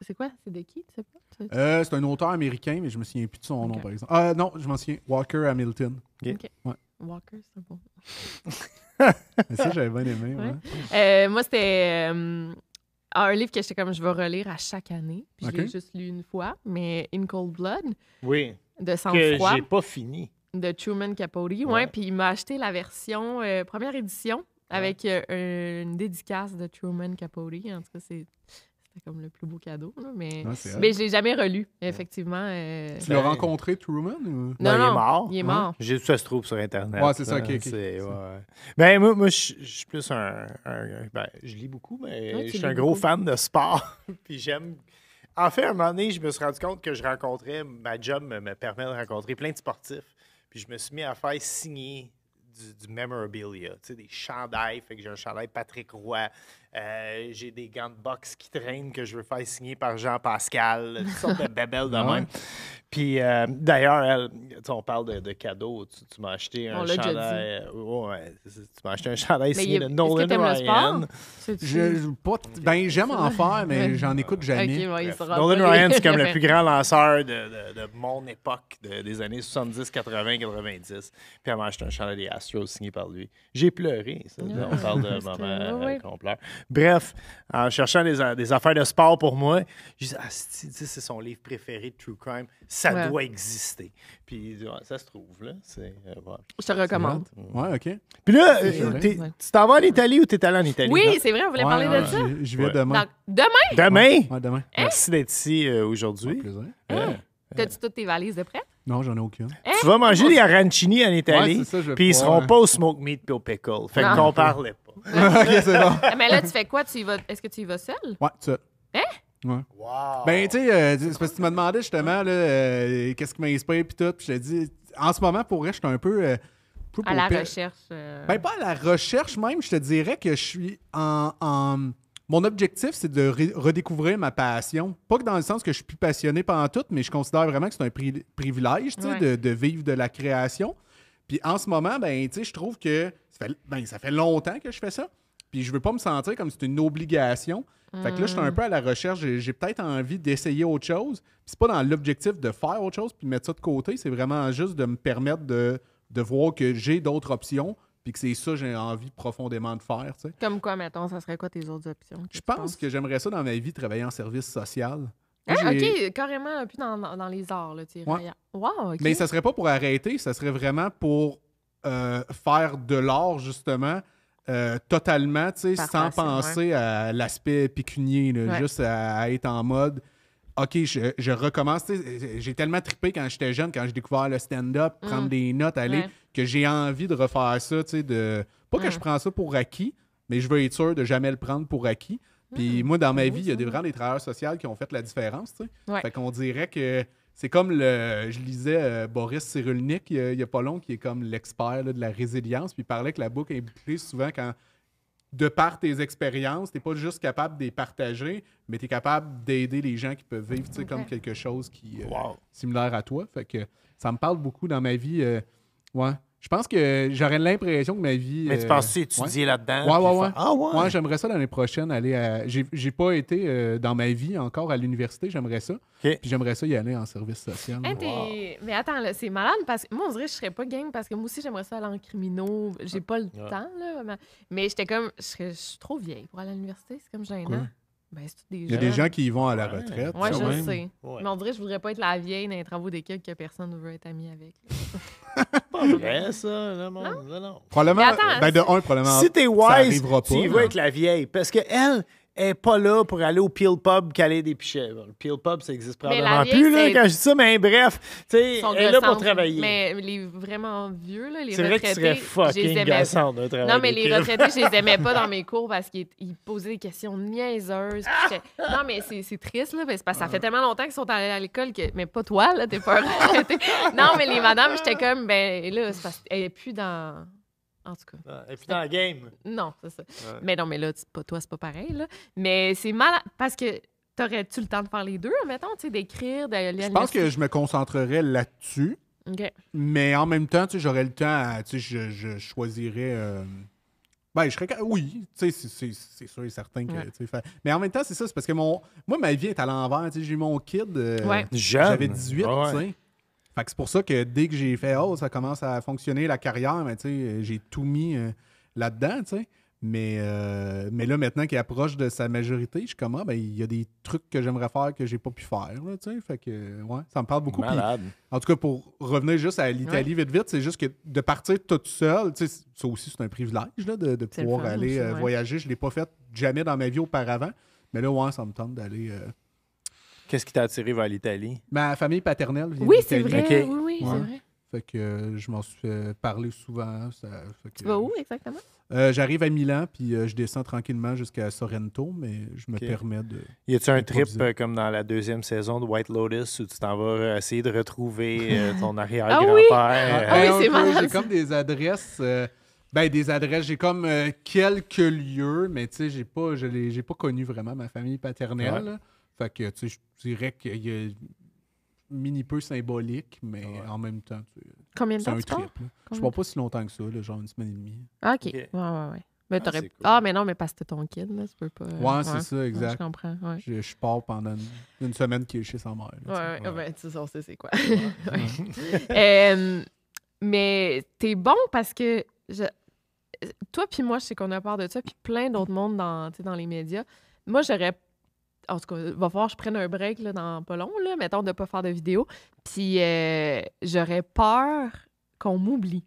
C'est quoi? C'est de qui? Tu euh, c'est un auteur américain, mais je me souviens plus de son nom, par exemple. Ah non, je m'en souviens. Walker Hamilton. OK. Walker, c'est bon. ça, j'avais bien aimé. Euh, moi, c'était euh, un livre que j'étais comme je vais relire à chaque année. Puis je l'ai juste lu une fois, mais In Cold Blood. Oui. De sang-froid. Que j'ai pas fini de Truman Capote. Ouais, puis il m'a acheté la version euh, première édition avec euh, une dédicace de Truman Capote. En tout cas, c'est c'était comme le plus beau cadeau, mais, ah, mais je l'ai jamais relu, effectivement. Euh. Tu ben, l'as rencontré, Truman? Non, ben, il est mort. Il est hein? mort. J'ai ça se trouve sur Internet. Ouais, c'est ça, ben, moi, moi je suis plus un, je lis beaucoup, mais je suis un gros fan de sport. Puis j'aime. En fait, à un moment donné, je me suis rendu compte que je rencontrais. Ma job me permet de rencontrer plein de sportifs. Puis je me suis mis à faire signer du, du memorabilia, tu sais, des chandails. Fait que j'ai un chandail Patrick Roy, euh, j'ai des gants de boxe qui traînent que je veux faire signer par Jean Pascal, toutes sortes de bébelles de ah même. Puis euh, d'ailleurs, on parle de, cadeaux. Euh, tu, m'as acheté, un chandail. tu m'as acheté un chandail signé de Nolan Ryan. Je, ben, j'aime en faire, mais j'en écoute jamais. Nolan Ryan, c'est comme le plus grand lanceur de, mon époque, des années 70, 80, 90. Puis elle m'a acheté un chandail des Astros signé par lui. J'ai pleuré. Ça, on parle de moment qu'on pleure. Bref, en cherchant des, affaires de sport pour moi, je dis ah, c'est son livre préféré, de True Crime, ça doit exister. Puis ça se trouve, là. Euh, je te recommande. Ouais, OK. Puis là, euh, tu t'en vas en Italie ou tu es allé en Italie? Oui, c'est vrai, on voulait parler de ça. Je vais demain. demain? Demain? demain. Merci d'être ici euh, aujourd'hui. Hein? T'as-tu toutes tes valises de prêt? Non, j'en ai aucun. Hein? Tu vas manger des arancini en Italie, pis puis ils seront hein. pas au smoked meat puis au pickle. Fait qu'on parlait pas. ok, c'est bon. Ah, mais là, tu fais quoi? Tu vas... Est-ce que tu y vas seul? Ouais, ça. Hein? Ouais. Ben, tu sais, euh, c'est parce que tu m'as demandé justement là, euh, qu'est-ce qui m'inspire puis tout. Puis je t'ai dit, en ce moment, pour vrai, je suis un peu. Euh, à la recherche. Ben, pas à la recherche même, je te dirais que je suis en, en- mon objectif, c'est de redécouvrir ma passion. Pas que dans le sens que je suis plus passionné pendant tout, mais je considère vraiment que c'est un privilège de, vivre de la création. Puis en ce moment, ben, je trouve que ben, ça fait, longtemps que je fais ça. Puis je veux pas me sentir comme c'est une obligation. Fait que là, je suis un mm. peu à la recherche. J'ai peut-être envie d'essayer autre chose. Puis c'est pas dans l'objectif de faire autre chose puis mettre ça de côté. C'est vraiment juste de me permettre de, de voir que j'ai d'autres options puis que c'est ça que j'ai envie profondément de faire. Comme quoi, mettons, ça serait quoi tes autres options? Je pense que j'aimerais ça dans ma vie, travailler en service social. ah, ok, carrément, un peu dans, les arts. Là, wow, Mais ça serait pas pour arrêter, ça serait vraiment pour euh, faire de l'art, justement, euh, totalement, sans penser à l'aspect pécunier, juste à, être en mode OK, je, recommence. J'ai tellement trippé quand j'étais jeune, quand j'ai découvert le stand-up, mm. prendre des notes, aller, que j'ai envie de refaire ça. De... Pas que je mm. prends ça pour acquis, mais je veux être sûr de jamais le prendre pour acquis. Puis mm. moi, dans ma vie, il y a des, vraiment des travailleurs sociaux qui ont fait la différence. Fait qu'on dirait que c'est comme le. Je lisais euh, Boris Cyrulnik il n'y a, pas long, qui est comme l'expert de la résilience. Puis il parlait que la boucle est bouclée souvent quand de par tes expériences, tu n'es pas juste capable de les partager, mais tu es capable d'aider les gens qui peuvent vivre comme quelque chose qui est euh, similaire à toi. Fait que ça me parle beaucoup dans ma vie. Euh, je pense que j'aurais l'impression que ma vie. Mais tu penses penses euh, étudier là-dedans? Ouais, ouais, ouais. Ah, ouais. Moi, j'aimerais ça l'année prochaine aller à. J'ai pas été euh, dans ma vie encore à l'université, j'aimerais ça. Puis j'aimerais ça y aller en service social. Mais attends, c'est malade parce que moi, on dirait que je serais pas game parce que moi aussi, j'aimerais ça aller en criminaux. J'ai pas le temps, là. Mais j'étais comme. Je suis trop vieille pour aller à l'université, c'est comme gênant. Cool. Ben, des Il y a des gens qui y vont à la retraite. Moi, je le sais. Mais on dirait que je voudrais pas être la vieille dans les travaux d'équipe que personne ne veut être ami avec. pas vrai, ça. Le monde, non? non. Probablement, ben de un, probablement. Si t'es wise, tu y vas avec la vieille. Parce que elle, n'est pas là pour aller au Peel Pub caler des pichets. Le Peel Pub, ça existe probablement plus là, quand je dis ça, mais bref, tu sais, elle est là pour travailler. Mais les vraiment vieux, là, les retraités. Non, mais les retraités, je les aimais pas dans mes cours parce qu'ils posaient des questions niaiseuses. non, mais c'est triste, là, parce que ça fait tellement longtemps qu'ils sont allés à l'école que. Mais pas toi, là, t'es pas retraité. non, mais les madames, j'étais comme, ben là, c'est parce qu'elle n'est plus dans en tout cas. Ah, et puis dans la game. Non, c'est ça. Mais non, mais là, pas, toi, c'est pas pareil. Là. Mais c'est mal parce que t'aurais-tu le temps de faire les deux, mettons, tu sais, d'écrire, d'aller. Je pense que je me concentrerai là-dessus. OK. Mais en même temps, tu sais, j'aurais le temps à. Tu sais, je, choisirais. Euh, ben, je serais. Oui, tu sais, c'est sûr et certain que. Fait... Mais en même temps, c'est ça, c'est parce que mon. Moi, ma vie est à l'envers. Tu sais, j'ai eu mon kid. Euh, j'avais 18, tu sais. Fait que c'est pour ça que dès que j'ai fait, oh, ça commence à fonctionner la carrière, mais euh, j'ai tout mis euh, là-dedans, tu sais. Mais, euh, mais là, maintenant qu'il approche de sa majorité, je suis comme, ah, ben, il y a des trucs que j'aimerais faire que j'ai pas pu faire. fait que, ouais, ça me parle beaucoup. en tout cas, pour revenir juste à l'Italie vite, vite, c'est juste que de partir toute seule, ça aussi, c'est un privilège de, pouvoir aller voyager. Je l'ai pas fait jamais dans ma vie auparavant. Mais là, ouais, ça me tente d'aller Qu'est-ce qui t'a attiré vers l'Italie? Ma famille paternelle. Vient Oui, c'est vrai. Oui, c'est vrai. Fait que euh, je m'en suis euh, parlé souvent. Tu vas où exactement? Euh, j'arrive à Milan, puis je descends tranquillement jusqu'à Sorrento, mais je me permets de. Y a-tu un trip comme dans la deuxième saison de White Lotus où tu t'en vas essayer de retrouver ton arrière-grand-père? Ah oui, ah, ah ah c'est vrai. J'ai comme des adresses. ben, des adresses. J'ai comme quelques lieux, mais tu sais, j'ai pas, je pas connu vraiment ma famille paternelle. Fait que, tu je dirais qu'il y a mini peu symbolique, mais en même temps, tu Combien de temps un tu Je ne pas si longtemps que ça, genre une semaine et demie. Ah, OK. Ouais, ouais, Mais ah, ah, mais non, mais parce que ton kid, là, tu peux pas. Ouais, c'est ça, exact. je comprends. Je, je, pars pendant une, semaine qui est chez sa mère. Oui, ouais, tu sais, ben, c'est quoi. euh, mais t'es bon parce que je... toi puis moi, je sais qu'on a peur de ça, puis plein d'autres mondes dans, dans les médias. Moi, j'aurais en tout cas, il va falloir que je prenne un break là, dans pas long, mettons, de ne pas faire de vidéo. Puis euh, j'aurais peur qu'on m'oublie.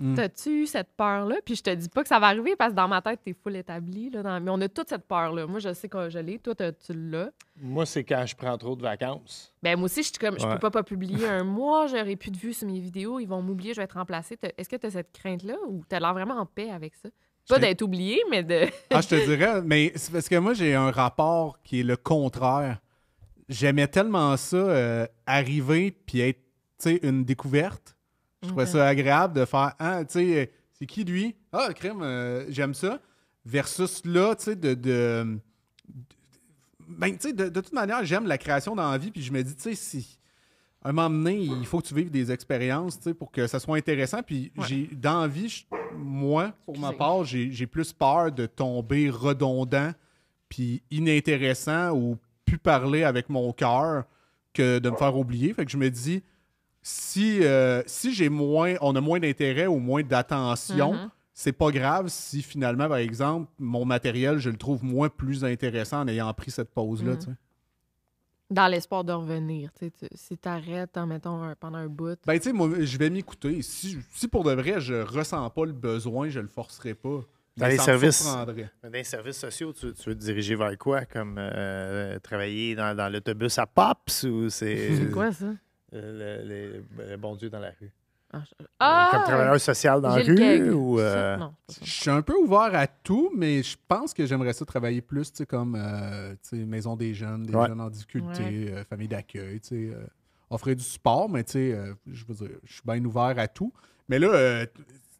Hmm. T'as-tu cette peur-là? Puis je te dis pas que ça va arriver parce que dans ma tête, t'es full établi. Là, Mais on a toute cette peur-là. Moi, je sais quand je l'ai. Toi, tu l'as. Moi, c'est quand je prends trop de vacances. Ben moi aussi, je suis comme, je peux pas, pas publier un mois, j'aurai plus de vues sur mes vidéos, ils vont m'oublier, je vais être remplacée. Est-ce que tu as cette crainte-là ou t'as l'air vraiment en paix avec ça? Pas d'être oublié, mais de. ah, je te dirais, mais parce que moi, j'ai un rapport qui est le contraire. J'aimais tellement ça, euh, arriver puis être, tu sais, une découverte. Je trouvais ça agréable de faire, ah, tu sais, euh, c'est qui lui? Ah, le crime, euh, j'aime ça. Versus là, tu sais, de. de, ben, tu sais, de, toute manière, j'aime la création dans la vie, puis je me dis, tu sais, si un moment donné, il faut que tu vives des expériences pour que ça soit intéressant. Puis j'ai d'envie moi, pour ma part, j'ai plus peur de tomber redondant puis inintéressant ou plus parler avec mon cœur que de me faire oublier. Fait que je me dis, si, euh, si j'ai moins, on a moins d'intérêt ou moins d'attention, mm-hmm. c'est pas grave si finalement, par exemple, mon matériel, je le trouve moins plus intéressant en ayant pris cette pause-là. Mm. Dans l'espoir de revenir. Tu, si t'arrêtes, en mettons, pendant un bout. Ben, tu sais, moi, je vais m'écouter. Si, pour de vrai, je ressens pas le besoin, je le forcerai pas. Dans les, services, services sociaux, tu, tu, veux te diriger vers quoi? Comme euh, travailler dans, l'autobus à Pops ou c'est. quoi ça? Euh, le, bon Dieu dans la rue. Ah, euh, comme ah! travailleur social dans la rue ou euh, Je suis un peu ouvert à tout, mais je pense que j'aimerais ça travailler plus, tu comme euh, maison des jeunes, des jeunes en difficulté, famille d'accueil, tu offrir du sport. mais tu je veux dire, je suis bien ouvert à tout. Mais là,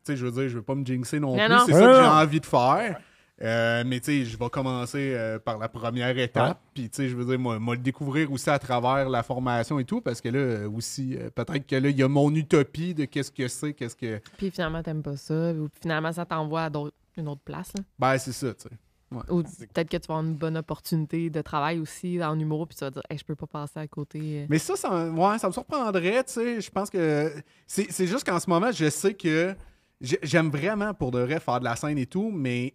tu je veux dire, je veux pas me jinxer non, plus, c'est ça que j'ai envie de faire. Euh, mais tu sais, je vais commencer euh, par la première étape. Puis tu sais, je veux dire, moi, le découvrir aussi à travers la formation et tout, parce que là euh, aussi, peut-être que là, il y a mon utopie de qu'est-ce que c'est, qu'est-ce que. Puis finalement, t'aimes pas ça, ou finalement, ça t'envoie à une autre place. Là. Ben, c'est ça, tu sais. Ou peut-être que tu vas avoir une bonne opportunité de travail aussi en humour, puis tu vas dire, je je peux pas passer à côté. Mais ça, ça, ça me surprendrait, tu sais. Je pense que c'est juste qu'en ce moment, je sais que j'aime vraiment pour de vrai faire de la scène et tout, mais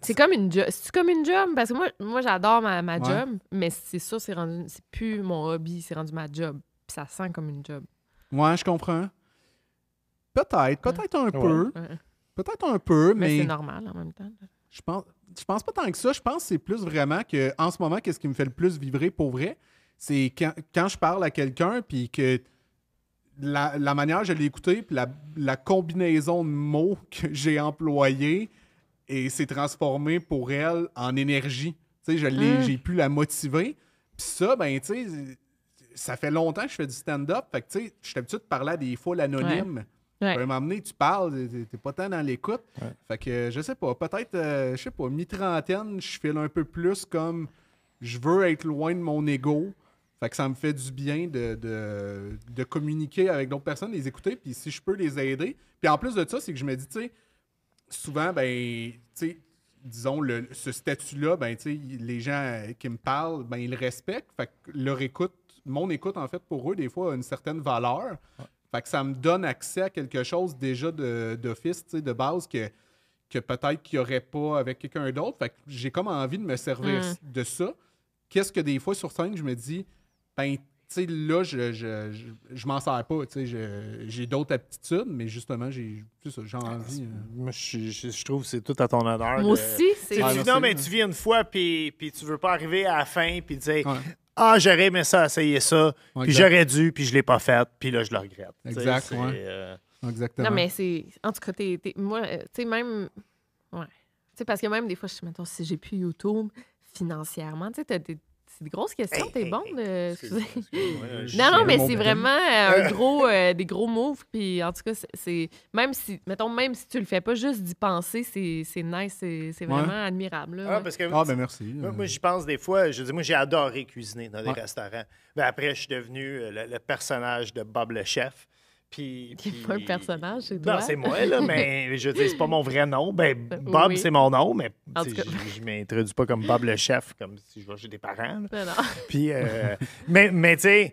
c'est comme une job. C'est comme une job parce que moi, moi j'adore ma, ma job, mais c'est ça, c'est rendu, c'est plus mon hobby, c'est rendu ma job. Puis ça sent comme une job. Ouais, je comprends. Peut-être, peut-être un peu, peut-être un peu, mais, c'est normal en même temps. Je pense, je pense pas tant que ça. Je pense que c'est plus vraiment que en ce moment, qu'est-ce qui me fait le plus vibrer pour vrai, c'est quand, quand je parle à quelqu'un puis que la, la, manière je l'ai écouté, puis la, la, combinaison de mots que j'ai employés et s'est transformé pour elle en énergie. Tu sais, je hum. j'ai pu la motiver. Puis ça, ben, tu sais, ça fait longtemps que je fais du stand-up. Fait que, tu sais, je suis habitué de parler à des foules anonymes. Ouais. À un moment tu parles, t'es pas tant dans l'écoute. Fait que, je sais pas, peut-être, euh, je sais pas, mi-trentaine, je fais un peu plus comme je veux être loin de mon ego. Fait que ça me fait du bien de, de, de communiquer avec d'autres personnes, les écouter, puis si je peux les aider. Puis en plus de ça, c'est que je me dis, tu sais, souvent, ben, disons, le, ce statut-là, ben, les gens qui me parlent, ben, ils le respectent. Fait que leur écoute, mon écoute, en fait, pour eux, des fois, a une certaine valeur. Fait que ça me donne accès à quelque chose déjà d'office, de, de base, que, que peut-être qu'il n'y aurait pas avec quelqu'un d'autre. Fait que j'ai comme envie de me servir mm. de ça. Qu'est-ce que des fois, sur scène, je me dis, ben, tu sais, là, je, je, je, m'en sers pas. J'ai d'autres aptitudes, mais justement, j'ai envie. Euh. Moi, je, je, trouve que c'est tout à ton honneur. Moi aussi, c'est ah, Non, mais tu viens une fois, puis, puis tu veux pas arriver à la fin, puis tu dis Ah, j'aurais aimé ça, essayer ça, puis j'aurais dû, puis je l'ai pas fait, puis là, je le regrette. Euh, Exactement. Non, mais c'est. En tout cas, t'es... moi, euh, tu sais, même. Ouais. Tu sais, parce que même des fois, je me si j'ai plus YouTube financièrement, tu sais, t'as des c'est des grosses questions, t'es bon. Euh, non, non, mais c'est vraiment un euh, euh. gros, des gros moves. Puis en tout cas, c'est- Même si, mettons, même si tu le fais pas, juste d'y penser, c'est c'est nice, c'est vraiment admirable. Ah, parce que ah, ben merci. moi, je j'y pense des fois. Je dis, moi, j'ai adoré cuisiner dans des restaurants. après, je suis devenu le personnage de Bob le chef. Puis, puis... pas un personnage, c'est toi. Non, c'est moi, là, mais je dis c'est pas mon vrai nom. Ben, Bob, c'est mon nom, mais je, ne m'introduis pas comme Bob le chef, comme si je vais des parents. Ben non. Puis, euh, mais, mais tu sais,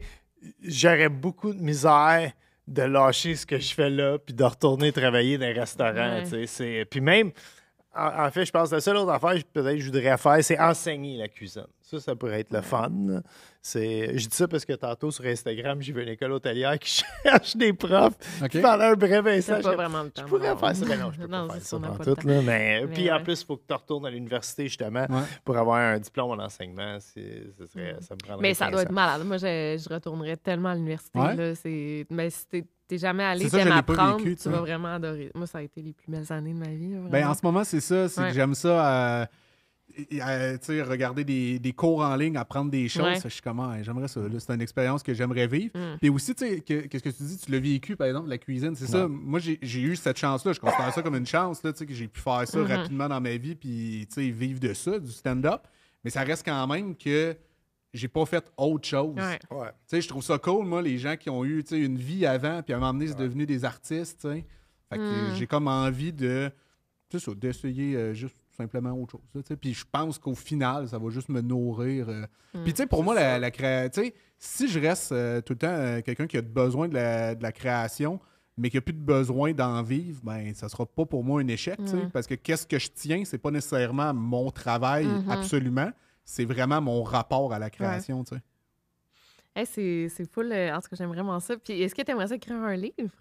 j'aurais beaucoup de misère de lâcher ce que je fais là, puis de retourner travailler dans un restaurant, Puis même, en, fait, je pense que la seule autre affaire que je voudrais faire, c'est enseigner la cuisine. Ça, ça pourrait être le fun je dis ça parce que tantôt sur Instagram, j'ai vu une école hôtelière qui cherche des profs. Okay. parlais un bref instant. Pas vraiment le temps, je pourrais faire ça, mais ben non, je peux pas faire tout. puis en plus, il faut que tu retournes à l'université justement pour avoir un diplôme en enseignement. serait, mm. ça me prendrait. Mais ça doit être malade. Moi, je, je retournerais tellement à l'université. Mais Là, c'est, mais t'es jamais allé, t'aimes apprendre, tu vas vraiment adorer. Moi, ça a été les plus belles années de ma vie. Ben, en ce moment, c'est ça. C'est que j'aime ça. Euh, euh, regarder des, cours en ligne, apprendre des choses, je suis comment, ah, j'aimerais ça. C'est une expérience que j'aimerais vivre. Et mm. Puis aussi, tu qu'est-ce que tu dis, tu l'as vécu, par exemple, la cuisine, c'est ça. Moi, j'ai eu cette chance-là, je considère ça comme une chance, que j'ai pu faire ça mm-hmm. rapidement dans ma vie, puis, vivre de ça, du stand-up. Mais ça reste quand même que j'ai pas fait autre chose. je trouve ça cool, moi, les gens qui ont eu, une vie avant, puis à un moment donné, c'est devenu des artistes, mm. j'ai comme envie de, d'essayer euh, juste simplement autre chose. puis je pense qu'au final, ça va juste me nourrir. Euh. Mm. puis tu sais, pour moi, la, si je reste euh, tout le temps euh, quelqu'un qui a besoin de la, création, mais qui n'a plus de besoin d'en vivre, ben ça sera pas pour moi un échec. Mm. Parce que qu'est-ce que je tiens, c'est pas nécessairement mon travail mm-hmm. absolument, c'est vraiment mon rapport à la création. c'est, c'est En tout cas, j'aime vraiment ça. Puis est-ce que tu aimerais ça écrire un livre?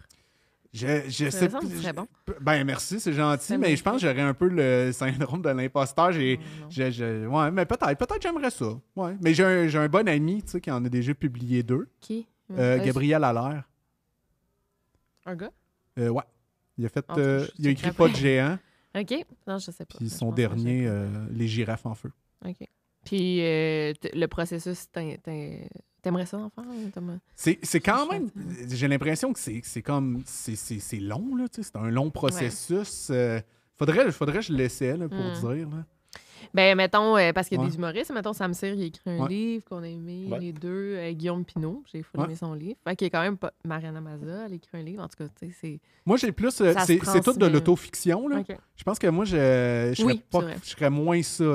Je, sais Ben merci, c'est gentil, mais je pense que j'aurais un peu le syndrome de l'imposteur. ouais, mais peut-être, peut-être j'aimerais ça. Ouais, mais j'ai un, un, bon ami, tu sais, qui en a déjà publié deux. Qui euh, euh, euh, Gabriel Allaire. Un gars euh, Ouais. Il a fait, il a écrit Pas de géant. ok, non, je sais pas. son dernier, Les girafes en feu. Ok. Puis le processus, un... T'aimerais ça, enfant? C'est quand même. Hein? J'ai l'impression que c'est comme. C'est long, là. C'est un long processus. Euh, faudrait, que je l'essaie, pour hmm. dire. Ben, mettons, euh, parce qu'il y a des humoristes, mettons, Sam Sir, il a écrit un livre qu'on a aimé, les deux. Euh, Guillaume Pinault, j'ai fou son livre. Fait qu'il est quand même pas. Mariana Maza, elle a écrit un livre. En tout cas, c'est. Moi, j'ai plus. c'est tout de l'autofiction, là. Je pense que moi, je, serais, je serais moins ça.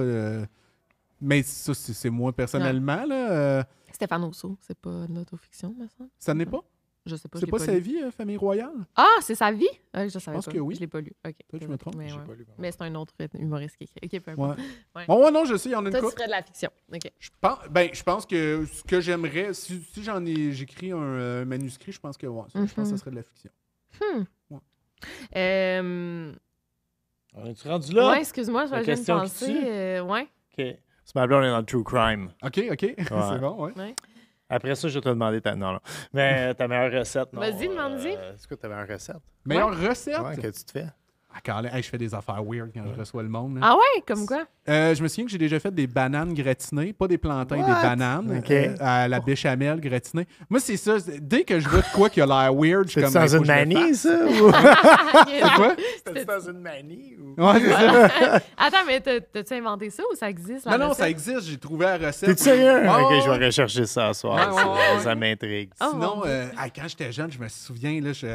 mais ça, c'est moi personnellement, là. Stéphane Rousseau, c'est pas de l'autofiction, me semble. Ça n'est pas? Je sais pas. C'est pas, sa vie, euh, Famille Royale? Ah, c'est sa vie? Ah, je savais pense pas. que oui. Je l'ai pas lu. Ok. Toi, je me trompe. Mais, ouais. pas mais c'est un autre humoriste qui écrit. OK, peu ouais. Bon, non, je sais, il y en a une Toi, tu ferais de la fiction. Ok. Je pense, ben, je pense que ce que j'aimerais, si, j'en ai, j'écris un euh, manuscrit, je pense que, ça, je pense que ça mhm. serait de la fiction. Hmm. Ouais. Euh, hmm. On est-tu rendu là? Oui, excuse-moi, j'avais juste pensé. ouais. OK. C'est ma est dans le true crime. OK, OK. c'est bon, ouais. Après ça, je vais te demander ta. Non, non. Mais ta meilleure recette, non. Vas-y, euh, demande-y. c'est quoi ta meilleure recette? Meilleure recette? Ouais, que tu te fais? je fais des affaires weird quand je reçois le monde. Ah ouais, comme quoi? Euh, je me souviens que j'ai déjà fait des bananes gratinées, pas des plantains, des bananes euh, à la béchamel gratinée. Moi, c'est ça. Dès que je vois de quoi qui a l'air weird, je comme. C'est dans une manie, ça? c'est quoi? C'était dans une manie? Attends, mais t'as-tu inventé ça ou ça existe? non, non, ça existe. J'ai trouvé la recette. T'es sérieux? Ok, je vais rechercher ça ce soir. ça, m'intrigue. Oh, Sinon, euh, quand j'étais jeune, je me souviens, là, je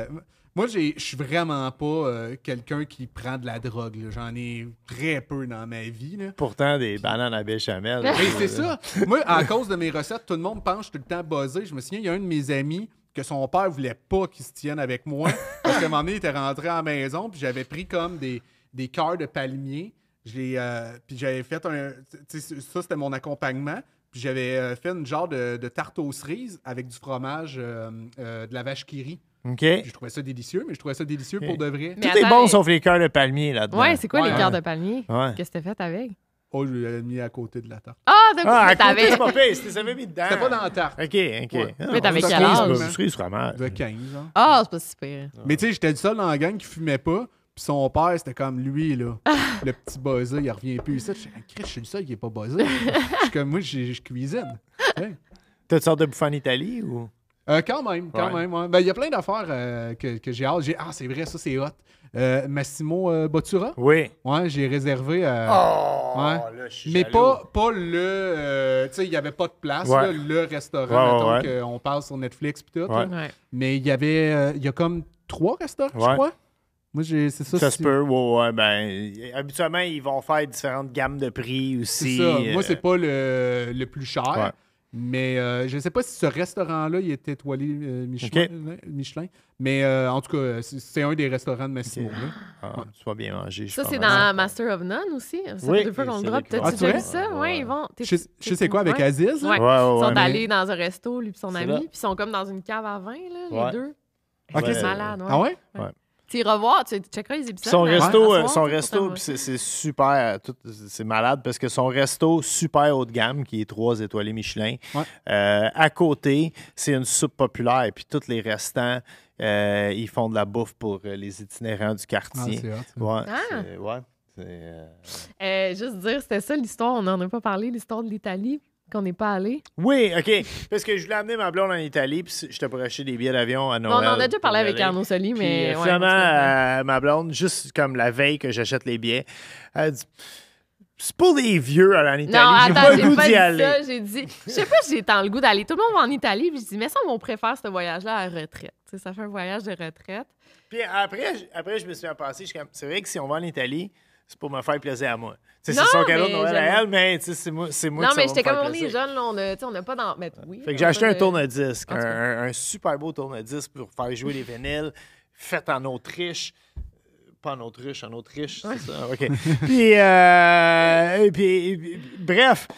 moi, je suis vraiment pas euh, quelqu'un qui prend de la drogue. J'en ai très peu dans ma vie. Pourtant, des bananes à béchamel. Mais c'est ça. Moi, à cause de mes recettes, tout le monde pense que tout le temps buzzé. Je me souviens, il y a un de mes amis que son père voulait pas qu'il se tienne avec moi. Parce un moment donné, il était rentré à la maison, puis j'avais pris comme des, des cœurs de palmier. Euh, puis j'avais fait un. Ça, c'était mon accompagnement. Puis j'avais euh, fait une genre de, tarte aux cerises avec du fromage de la vache qui OK. je trouvais ça délicieux, mais je trouvais ça délicieux pour de vrai. Mais Tout est bon sauf les cœurs de palmier là-dedans. Ouais, c'est quoi les cœurs de palmier? Qu'est-ce que t'as fait avec? Oh, je l'ai mis à côté de la tarte. Ah, donc ah, t'avais. C'était pas c'était mis dedans. C'était pas dans la tarte. OK, OK. Ah, mais t'avais quel âge? C'était vraiment. De 15 ans. Hein. Ah, c'est pas si pire. Mais tu sais, j'étais le seul dans la gang qui fumait pas. Puis son père, c'était comme lui, là. le petit buzzer, il revient plus ici. Je suis je suis le seul qui est pas buzzé. je suis comme moi, je cuisine. T'as-tu sorti de bouffe en Italie ou? Euh, quand même, quand ouais. même. Ben, il y a plein d'affaires euh, que, j'ai hâte. J'ai, ah, c'est vrai, ça, c'est hot. Euh, Massimo Bottura. Oui. Ouais, j'ai réservé. oh, là, Mais pas, pas le. tu sais, il n'y avait pas de place, le restaurant, mettons, qu'on parle sur Netflix et tout. Mais il y avait. Il y a comme trois restaurants, je crois. Moi, j'ai, c'est ça. Ça se peut, ouais, ben, habituellement, ils vont faire différentes gammes de prix aussi. C'est ça. Moi, c'est pas le, le plus cher. Mais euh, je ne sais pas si ce restaurant-là, il est étoilé euh, Michelin, euh, Michelin, Mais en tout cas, c'est un des restaurants de Massimo. Okay. Tu vas bien manger. Ça, c'est dans Master of None aussi. c'est deux fois qu'on le drop. Ah, tu as vu ça? Oui, ouais. ils vont. Je, sais quoi, avec Aziz? Ils sont allés dans un resto, lui et son ami. Puis ils sont comme dans une cave à vin, là, les deux. malades malade. Ah ouais? revoir, tu checkeras les Son resto, euh, son resto euh, c'est super, c'est malade parce que son resto super haut de gamme, qui est trois étoilés Michelin, euh, à côté, c'est une soupe populaire et puis tous les restants. ils font de la bouffe pour les itinérants du quartier. Ah, juste dire, c'était ça l'histoire, on n'en a pas parlé, l'histoire de l'Italie qu'on n'est pas allé. Oui, OK. Parce que je voulais amener ma blonde en Italie, puis je pas acheter des billets d'avion à Noël. on en a déjà parlé avec Arnaud Soli, mais. Puis, euh, finalement, euh, ma blonde, juste comme la veille que j'achète les billets, elle dit. C'est pour des vieux en Italie. Non, j'ai pas le goût d'y aller. J'ai dit, je sais pas si j'ai tant le goût d'aller. Tout le monde va en Italie, puis je dis, mais ça, on préfère ce voyage-là à la retraite. ça fait un voyage de retraite. Puis après, après je me suis passé, je c'est vrai que si on va en Italie, c'est pour me faire plaisir à moi. C'est son cadeau de Noël à elle, mais c'est moi, c'est moi. Non, mais j'étais comme on est jeune, on n'a pas dans. Mais, ben, oui, fait que j'ai acheté un tourne-disque, un, super beau tourne-disque pour faire jouer les vinyles, fait en Autriche. Pas en Autriche, en Autriche, c'est ça? OK. Euh, puis, puis, bref,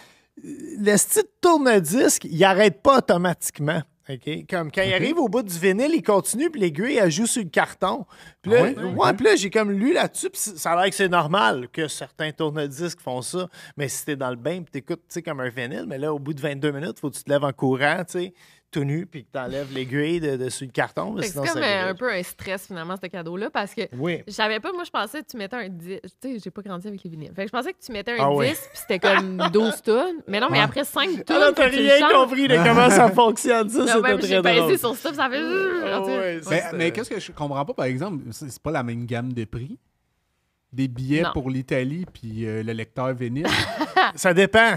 le style tourne-disque, il n'arrête pas automatiquement. OK? Comme quand il arrive au bout du vinyle, il continue, puis l'aiguille, elle joue sur le carton. Puis là, ah là j'ai comme lu là-dessus, puis ça a l'air que c'est normal que certains tourne-disques font ça. Mais si t'es dans le bain, puis t'écoutes, tu sais, comme un vinyle, mais là, au bout de 22 minutes, faut que tu te lèves en courant, tu sais tout nu puis que tu enlèves l'aiguille de, dessus le carton. C'est comme euh, un peu un stress, finalement, ce cadeau-là, parce que oui. je savais pas, moi, je pensais que tu mettais un 10. Tu sais, j'ai pas grandi avec les vinyles. Fait que je pensais que tu mettais un 10 ah puis c'était comme 12 tonnes. Mais non, mais ah. après 5 tonnes. Ah non, t'as rien compris de comment ça fonctionne, ça. c'est très J'ai sur ça, ça fait. Ah mais, qu'est-ce que je comprends pas, par exemple, c'est pas la même gamme de prix des billets pour l'Italie puis euh, le lecteur vénile? ça dépend.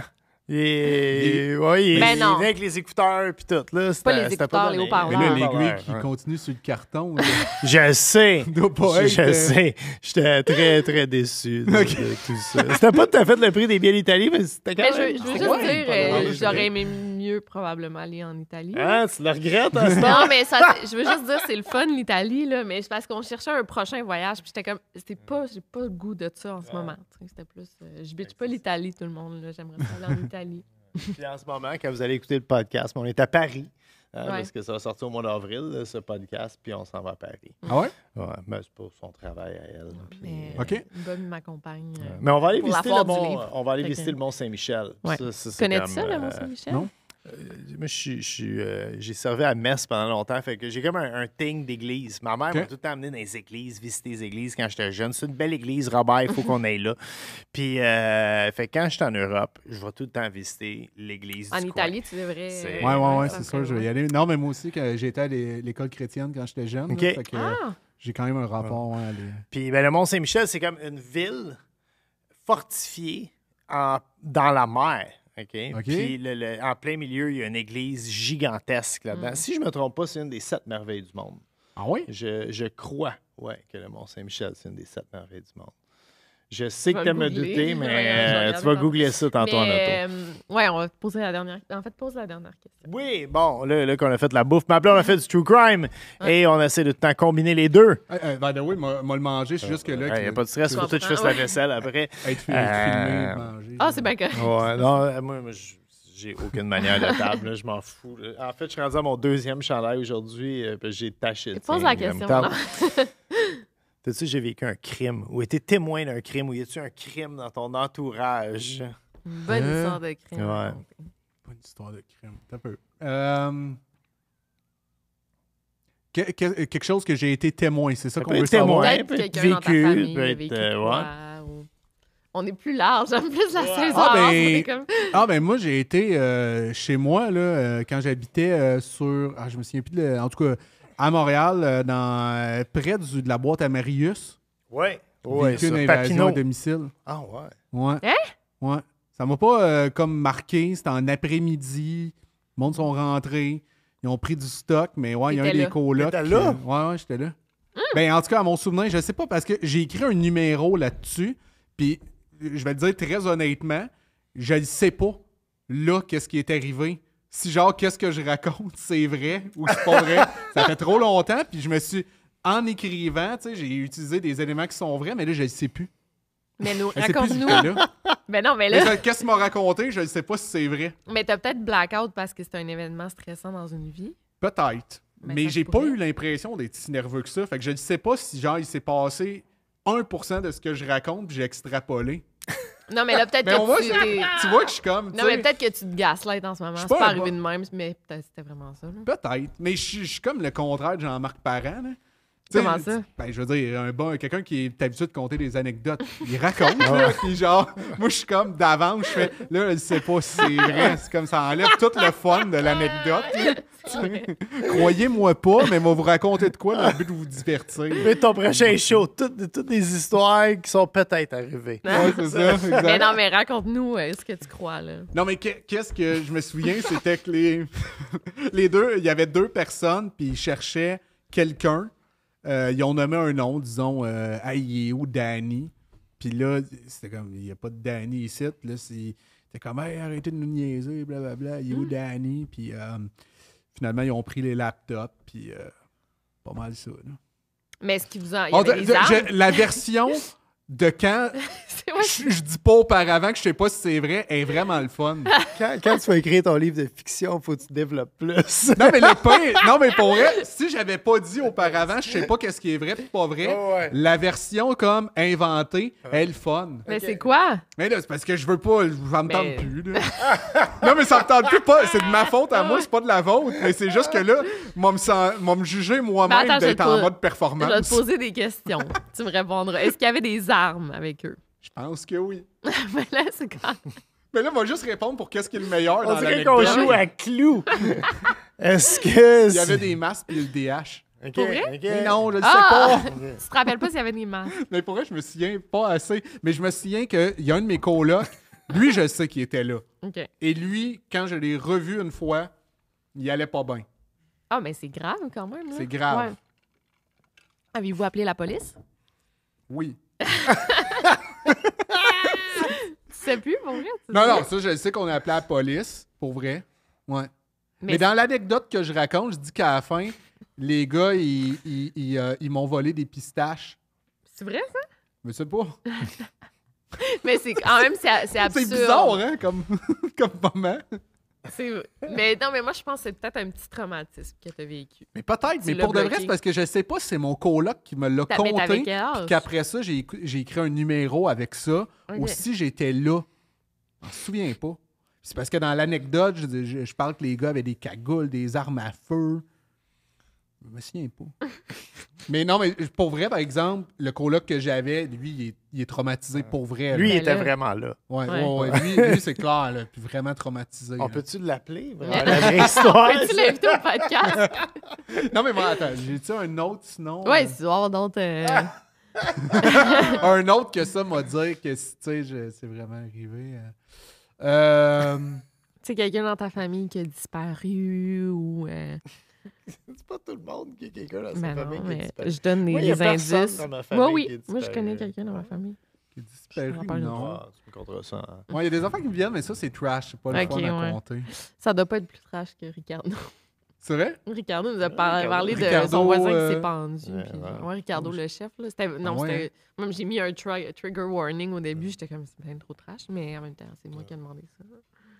Et, Oui, il, ben avec les écouteurs et tout. Là, pas les écouteurs, les haut-parleurs. Mais là, ah, l'aiguille qui continue sur le carton. je sais. je, je euh, sais. J'étais très, très déçu de, tout ça. C'était pas tout à fait le prix des biens d'Italie, mais c'était quand même. je, veux juste dire, euh, j'aurais aimé probablement aller en Italie. Ah, tu le regrettes, ce hein, Non, mais ça, je veux juste dire, c'est le fun, l'Italie, là, mais c'est parce qu'on cherchait un prochain voyage, puis j'étais comme, c'était pas, j'ai pas le goût de ça en ce moment. C'était plus, euh, je bitch pas l'Italie, tout le monde, là. J'aimerais pas aller en Italie. puis en ce moment, quand vous allez écouter le podcast, on est à Paris. Hein, parce que ça va sortir au mois d'avril, euh, ce podcast, puis on s'en va à Paris. Mm. Ah ouais? Ouais, mais c'est pour son travail à elle. Puis... Euh, OK. Bonne m'accompagne. mais on va aller visiter, le mont, on va aller visiter le Mont Saint-Michel. Connais-tu ça, le Mont Saint-Michel? Non. Euh, moi, euh, j'ai servi à messe pendant longtemps. Fait que j'ai comme un, un thing d'église. Ma mère m'a tout le temps amené dans les églises, visiter les églises quand j'étais jeune. C'est une belle église, Robert, il faut mhm. qu'on aille là. Puis, euh, fait quand j'étais en Europe, je vais tout le temps visiter l'église. En Italie, tu devrais. Oui, oui, oui, c'est sûr, je vais y aller. Non, mais moi aussi, j'étais à l'école chrétienne quand j'étais jeune. fait que, ah! J'ai quand même un rapport. Ah. Puis, ben, le Mont-Saint-Michel, c'est comme une ville fortifiée en, dans la mer. OK. Puis en plein milieu, il y a une église gigantesque là-dedans. Mm. Si je ne me trompe pas, c'est une des sept merveilles du monde. Ah oui? Je, je crois ouais, que le Mont-Saint-Michel, c'est une des sept merveilles du monde. Je sais que tu me douter, mais euh, tu vas googler ça tantôt en euh, oui, on va te poser la dernière. En fait, pose la dernière question. Oui, bon, là, là qu'on a fait de la bouffe, mais après, on a fait du true crime et on essaie de tout combiner les deux. Hey, hey, by the way, le manger, c'est juste que là. Euh, il n'y a pas de stress, surtout que je fasse la vaisselle après. Être filmé, Ah, c'est bien non, moi, J'ai aucune manière de table, je m'en fous. En fait, je suis rendu à mon deuxième chandail aujourd'hui, j'ai taché. Pose la question. T'as-tu j'ai vécu un crime ou été témoin d'un crime ou y a-tu un crime dans ton entourage? Bonne euh, histoire de crime. Ouais. Bonne histoire de crime. T'as peu. Euh, quelque chose que j'ai été témoin, c'est ça, qu'on veut témoin, savoir. Peut être quelqu'un dans ta famille, peut être, vécu euh, On est plus large, en plus la saison. Ah ben, comme... ah ben, moi j'ai été chez moi là, quand j'habitais sur, ah, je me souviens plus de, en tout cas à Montréal, euh, dans, euh, près de la boîte à Marius. Oui. Oui, c'est une à domicile. Ah ouais. Ouais. Hein? Ouais. Ça m'a pas euh, comme marqué. C'était en après-midi. Les monde sont rentrés. Ils ont pris du stock, mais ouais, il y a un là. des colocs. là? Qui, ouais, j'étais là. Hum. Ben, en tout cas, à mon souvenir, je sais pas parce que j'ai écrit un numéro là-dessus. Puis, je vais te dire très honnêtement, je ne sais pas là qu'est-ce qui est arrivé si genre qu'est-ce que je raconte, c'est vrai ou c'est pas vrai. ça fait trop longtemps, puis je me suis en écrivant, tu sais, j'ai utilisé des éléments qui sont vrais, mais là je ne sais plus. Mais nous, raconte-nous. mais non, mais là. Qu'est-ce qu'ils m'ont raconté? Je ne sais pas si c'est vrai. Mais t'as peut-être blackout parce que c'est un événement stressant dans une vie. Peut-être. Mais, j'ai pas eu l'impression d'être si nerveux que ça. Fait que je ne sais pas si, genre, il s'est passé 1% de ce que je raconte, puis j'ai extrapolé. Non, mais là, peut-être que tu. Tu vois que je suis comme. Non, mais peut-être que tu te gaslightes en ce moment. Je C'est pas arrivé de même, mais peut-être c'était vraiment ça. Peut-être. Mais je suis comme le contraire de Jean-Marc Parent. Comment ça? Ben, je veux dire, un bon, quelqu'un qui est habitué de compter des anecdotes, il raconte, ah puis genre, moi, je suis comme d'avance, je fais, là, je sais pas si c'est vrai, c'est comme ça enlève tout le fun de l'anecdote. Croyez-moi pas, mais moi vous raconter de quoi dans le but de vous divertir. Mais ton prochain show, toutes, toutes des histoires qui sont peut-être arrivées. Ouais, c'est ça, Mais non, mais raconte-nous est euh, ce que tu crois, là. Non, mais qu'est-ce que je me souviens, c'était que les, les deux, il y avait deux personnes, puis ils cherchaient quelqu'un euh, ils ont nommé un nom, disons, euh, Aïe Danny. Puis là, c'était comme, il n'y a pas de Danny ici. Là, c'était comme, hey, arrêtez de nous niaiser, blablabla. Il est où hmm. Danny? Puis euh, finalement, ils ont pris les laptops. Puis euh, pas mal ça. Là. Mais est-ce qu'ils vous en. la version de quand je, dis pas auparavant que je sais pas si c'est vrai, est vraiment le fun. Quand, quand, tu vas écrire ton livre de fiction, faut que tu développes plus. non, mais le non, mais pour vrai, si j'avais pas dit auparavant, je sais pas qu'est-ce qui est vrai c'est pas vrai, la version comme inventée est le fun. Mais c'est quoi? Mais là, c'est parce que je veux pas, j'en me tente plus. non, mais ça me tente plus, pas, c'est de ma faute à moi, c'est pas de la vôtre, mais c'est juste que là, moi me juger moi-même d'être en mode performance. Je vais te poser des questions, tu me répondras. Est-ce qu'il y avait des avec eux. Je pense que oui. Mais là, c'est quand Mais là, on va juste répondre pour qu'est-ce qui est le meilleur dans On dirait qu'on joue à clou. Est-ce que... Il y avait des masques et le DH. OK. Pour vrai? non, je ne ah! sais pas. tu te rappelles pas s'il y avait des masques. Mais pour vrai, je me souviens pas assez. Mais je me souviens qu'il y a un de mes colocs, lui, je sais qu'il était là. Et lui, quand je l'ai revu une fois, il allait pas bien. Ah, mais c'est grave quand même. C'est grave. Avez-vous appelé la police? Oui sais plus, pour vrai? Non, non, ça, je sais qu'on a appelé la police, pour vrai. Ouais. Mais, dans l'anecdote que je raconte, je dis qu'à la fin, les gars, ils, euh, m'ont volé des pistaches. C'est vrai, ça? Mais c'est pas. Mais c'est quand même, c'est absurde. C'est bizarre, hein, comme, comme moment. Mais non, mais moi, je pense que c'est peut-être un petit traumatisme que tu as vécu. Mais peut-être, mais pour de vrai, c'est parce que je sais pas si c'est mon coloc qui me l'a compté qu'après ça, j'ai écrit un numéro avec ça. aussi Ou si j'étais là. Je m'en souviens pas. C'est parce que dans l'anecdote, je, je, parle que les gars avaient des cagoules, des armes à feu me souviens pas. mais non, mais pour vrai, par exemple, le coloc que j'avais, lui, il est, traumatisé pour vrai. Lui, il ben était vraiment là. Oui, ouais. ouais, lui, c'est clair, là, puis vraiment traumatisé. On peut-tu l'appeler? La histoire. Peux-tu l'inviter au podcast? non, mais bon, attends, j'ai-tu un autre sinon? Oui, si euh? tu d'autres. Euh, ah! un autre que ça m'a dit que, tu sais, c'est vraiment arrivé. Euh, tu sais, quelqu'un dans ta famille qui a disparu ou. c'est pas tout le monde qui est quelqu'un dans sa ben famille qui Je donne des, Moi, indices. Moi, oui, Moi, je connais quelqu'un dans ma famille. Qui disparaît non. Ah, hein. il y a des enfants qui viennent, mais ça, c'est trash. C'est pas le okay, fun à Ça doit pas être plus trash que Ricardo. C'est vrai? Ricardo nous a parlé de son voisin qui euh, s'est pendu. Ricardo, le chef. Là, c'était, non, ah hein? même j'ai mis un trigger warning au début. J'étais comme, c'est bien trop trash, mais en même temps, c'est moi qui ai demandé ça.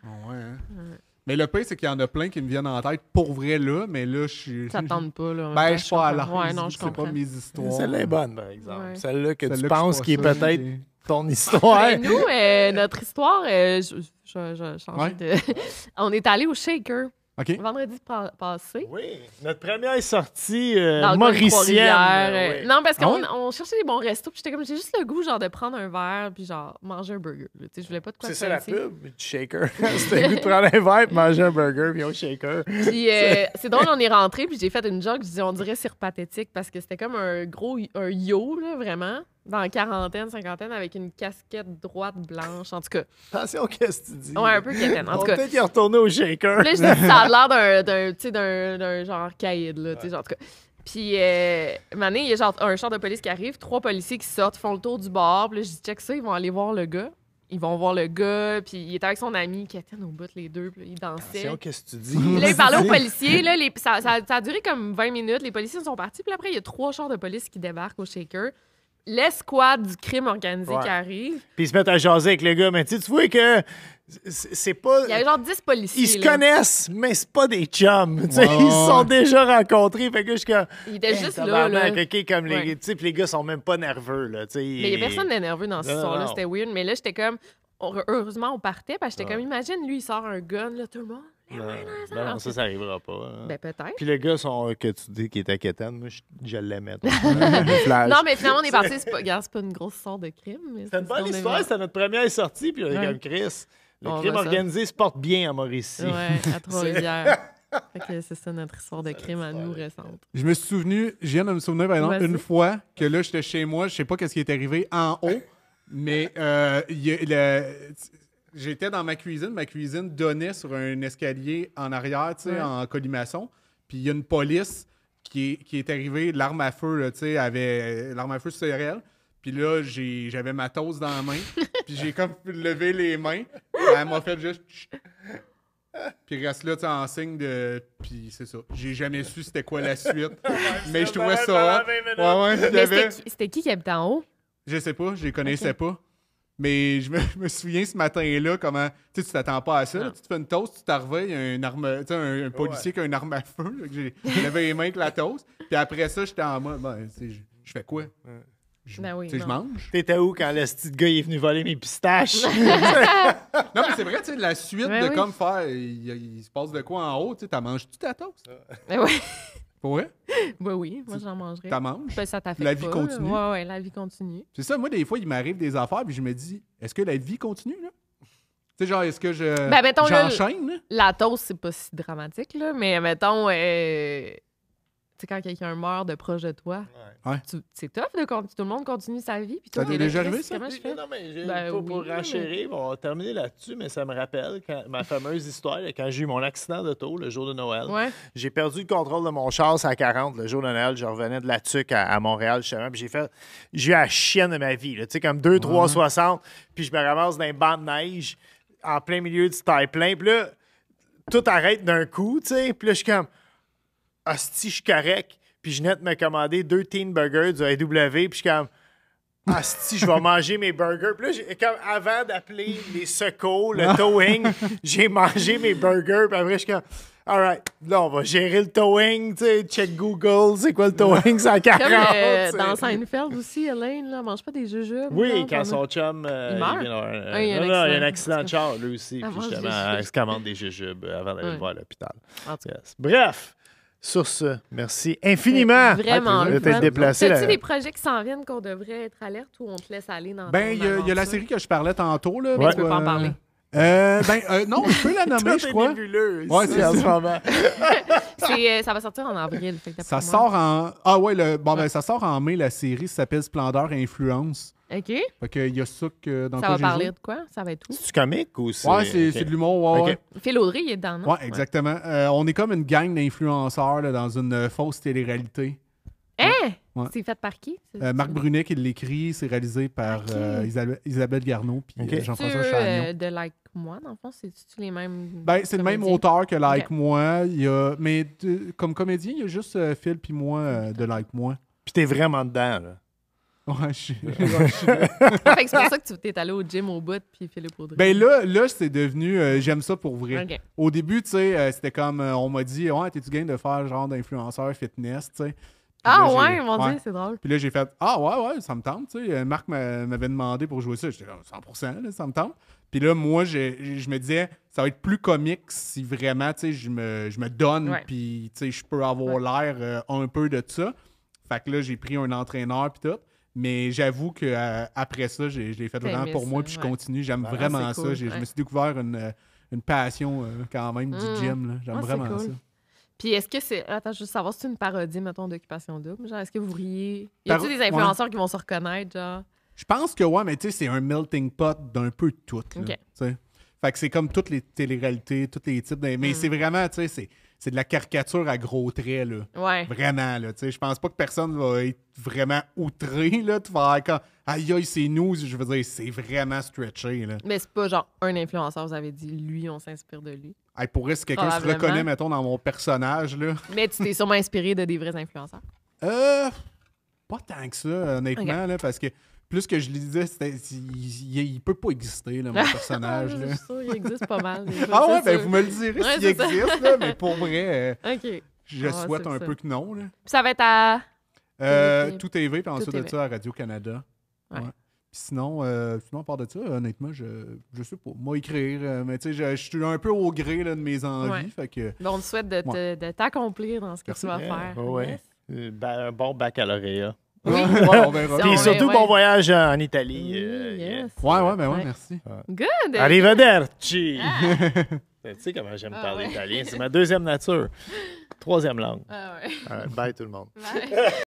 Ah ouais. Hein? Mais le pire, c'est qu'il y en a plein qui me viennent en tête pour vrai là, mais là, je suis. Ça tente pas, là. Ben, je suis pas à l'aise. Ouais, non, je comprends. C'est pas mes histoires. Celle-là est bonne, par exemple. Celle-là que tu penses qui est peut-être ton ben, histoire. nous, euh, notre histoire, euh, je, je, de... on est allé au Shaker. Vendredi passé. Oui, notre première sortie euh, mauricienne. Non, parce ah qu'on cherchait des bons restos. Puis j'étais comme, j'ai juste le goût genre de prendre un verre puis genre manger un burger. Tu sais, je voulais pas de quoi C'est ça la pub, shaker. C'était le goût de prendre un verre puis manger un burger puis un shaker. Puis euh, c'est drôle, on est rentré puis j'ai fait une joke. Je disais, on dirait c'est pathétique parce que c'était comme un gros un yo, là, vraiment dans la quarantaine, cinquantaine, avec une casquette droite blanche, en tout cas. Attention, qu'est-ce que tu dis? Ouais, un peu quétaine, en tout cas. Peut-être qu'il est retourné au shaker. là, je dis, ça a l'air d'un, d'un, genre caïd, là, tu sais, en tout cas. Puis, euh, Mané, il y a genre un char de police qui arrive, trois policiers qui sortent, font le tour du bar. Puis là, je dis, check ça, ils vont aller voir le gars. Ils vont voir le gars, puis il était avec son ami, qui au bout, les deux, puis ils dansaient. qu'est-ce que tu dis? là, il parlait aux policiers, là, ça, a duré comme 20 minutes. Les policiers sont partis, puis après, il y a trois chars de police qui débarquent au Shaker l'escouade du crime organisé qui arrive. Puis ils se mettent à jaser avec le gars. Mais tu vois que c'est pas. Il y a genre 10 policiers. Ils se connaissent, mais c'est pas des chums. Ils se sont déjà rencontrés. Fait que je suis Ils étaient juste là. là. Okay, comme les, puis les gars sont même pas nerveux. Là, mais il y a personne n'est nerveux dans ce soir là C'était weird. Mais là, j'étais comme. Heureusement, on partait. Parce que j'étais comme, imagine, lui, il sort un gun, là, tout le monde. Ben, ben non, ça, ça n'arrivera pas. Hein. Ben, peut-être. Puis les gars sont euh, que tu dis qui est inquiétant, moi, je, je l'aimais. non, mais finalement, on est parti. C'est pas, pas une grosse sorte de crime. c'est une bonne histoire. C'était notre première sortie. Puis, regarde, Chris, le crime organisé se porte bien à Mauricie. Oui, à Trois-Rivières. c'est ça notre histoire de crime à nous récente. Je me suis souvenu, je viens de me souvenir, par exemple, une fois que là, j'étais chez moi, je ne sais pas ce qui est arrivé en haut, mais euh, j'étais dans ma cuisine. Ma cuisine donnait sur un escalier en arrière, tu sais, en colimaçon. Puis il y a une police qui est, qui est arrivée, l'arme à feu, tu sais, avait l'arme à feu sur elle. Puis là, j'avais ma tosse dans la main. puis j'ai comme levé les mains. Elle m'a fait juste. Puis reste là, tu en signe de. Puis c'est ça. J'ai jamais su c'était quoi la suite. mais je trouvais ça. Ouais, c'était qui qui habitait en haut? Je sais pas, je les connaissais pas. Mais je me, souviens ce matin-là, comment tu t'attends pas à ça. Ah. tu te fais une toast, tu t'arrives, il y a un, un, policier qui a une arme à feu. J'avais les mains avec la toast. Puis après ça, j'étais en mode, ben, je, fais quoi? Je, mange. Ben tu je mange. T'étais où quand le petit gars est venu voler mes pistaches? non, mais c'est vrai, tu sais, la suite ben de comme faire, il, se passe de quoi en haut, tu sais, t'as manges-tu ta toast? Ben oui. Ben oui, moi j'en mangerai. T'en manges? Ben, ça t'affecte La vie continue. Ouais, ouais, la vie continue. C'est ça, moi, des fois, il m'arrive des affaires, puis je me dis, est-ce que la vie continue, là? Tu sais, genre, est-ce que je. Ben, j'enchaîne? La toast, c'est pas si dramatique, là, mais mettons, euh, quand quelqu'un meurt de proche de toi, c'est tough de tout le monde continue sa vie. Puis toi, ben, déjà ça? Ben pour, pour on va terminer là-dessus, mais ça me rappelle ma fameuse histoire quand j'ai eu mon accident de d'auto le jour de Noël. J'ai perdu le contrôle de mon char à 40 le jour de Noël. Je revenais de la tuque à, Montréal, justement. Puis j'ai fait. J'ai eu la chienne de ma vie, là, tu comme 2, 3, 60. Puis je me ramasse dans un banc de neige en plein milieu du taille plein. Puis là, tout arrête d'un coup, tu sais. Puis là, je suis comme. Asti, je suis correct. Puis Ginette me commandé deux teen burgers du AW. Puis je suis comme, Asti, je vais manger mes burgers. Puis là, comme avant d'appeler les secours, le towing, j'ai mangé mes burgers. Puis après, je suis comme, all right, là, on va gérer le towing. Tu sais, check Google, c'est quoi le towing, ça 40. dans euh, dans Seinfeld aussi, Elaine, là, mange pas des jujubes. Oui, quand son chum. Euh, il meurt. Ah, il, y a un accident de char, lui aussi. Ah, puis justement, il se commande des jujubes euh, avant d'aller voir à l'hôpital. Bref. Sur ce, merci infiniment Vraiment de ah, t'être déplacé. As-tu des projets qui s'en viennent qu'on devrait être alerte ou on te laisse aller dans Ben, il y, a la série que je parlais tantôt. Là, Tu peux pas en parler. Euh, ben, euh, non, je peux la nommer, je crois. Ouais, c'est en ce moment. Euh, ça va sortir en avril. ça sort en. Ah ouais, le... ben, ça sort en mai, la série s'appelle Splendeur et Influence. OK. Fait y a ça que dans Ça va parler de quoi Ça va être tout? comique ou c'est. Ouais, c'est, de l'humour. Ouais, okay. Phil Audrey, est dedans, Ouais, exactement. Euh, on est comme une gang d'influenceurs dans une euh, fausse télé-réalité. Hein c'est fait par qui? Euh, Marc Brunet qui l'écrit, c'est réalisé par euh, Isabelle, Garneau puis euh, Jean-François Chagnon. de Like Moi, dans le fond, c'est les mêmes. Ben, c'est le même auteur que Like Moi. Il y a, mais comme comédien, il y a juste Phil puis moi de Like Moi. Puis t'es vraiment dedans, là. Ouais, je suis. c'est pour ça que tu t'es allé au gym au bout, puis Philippe Audrey. Ben là, là c'est devenu j'aime ça pour vrai. Au début, tu sais, c'était comme on m'a dit, ouais, t'es-tu gain de faire genre d'influenceur fitness, tu sais. Ah ouais, mon Dieu, c'est drôle. Puis là, j'ai fait Ah ouais, ouais, ça me tente. Tu euh, Marc m'avait demandé pour jouer ça. J'étais 100%, ça me tente. Puis là, moi, je, me disais, ça va être plus comique si vraiment, tu sais, je me, je me donne, puis, tu sais, je peux avoir l'air euh, un peu de ça. Fait que là, j'ai pris un entraîneur, puis tout. Mais j'avoue qu'après euh, après ça, j'ai l'ai fait vraiment pour moi, puis je continue. J'aime vraiment, ça. Je me suis découvert une, passion quand même du mm. gym. J'aime ah, vraiment ça. Puis est-ce que c'est. Attends, juste savoir si c'est une parodie, mettons, d'Occupation Double. Genre, est-ce que vous riez Y a-t-il des influenceurs qui vont se reconnaître, genre Je pense que ouais, mais tu sais, c'est un melting pot d'un peu de tout. Là, sais. Fait que c'est comme toutes les télé réalités, tous les types. De... Mais mm. c'est vraiment, tu sais, c'est de la caricature à gros traits, là. Ouais. Vraiment, là. Tu sais, je pense pas que personne va être vraiment outré, là. Tu vas quand. Aïe, aïe, c'est nous. Je veux dire, c'est vraiment stretché, là. Mais c'est pas genre un influenceur, vous avez dit, lui, on s'inspire de lui. Hey, pour que quelqu'un se reconnaît, mettons, dans mon personnage. Là. Mais tu t'es sûrement inspiré de des vrais influenceurs. Euh, pas tant que ça, honnêtement, là, parce que plus que je disais, il, il, peut pas exister, là, mon personnage. là. il existe pas mal. ah ouais, ben vous me le direz s'il existe, mais pour vrai, euh, je ah, souhaite un peu que non. Là. ça va être à... Euh, tout TV, puis ensuite de ça à Radio-Canada. Oui sinon, euh, sinon, à part de ça, honnêtement, je, je sais pas. Moi, écrire, euh, mais tu sais, je, suis un peu au gré de mes envies. Fait que, on te souhaite de, t'accomplir dans ce que tu vas faire. Ouais. Euh, un bon baccalauréat. Oui, surtout, bon voyage en Italie. Oui, oui, Ouais, ben ouais, ouais, merci. Good! Arrivederci! Ah. tu sais comment j'aime ah, parler italien. C'est ma deuxième nature. Troisième langue. Ah, ouais. bye tout le monde.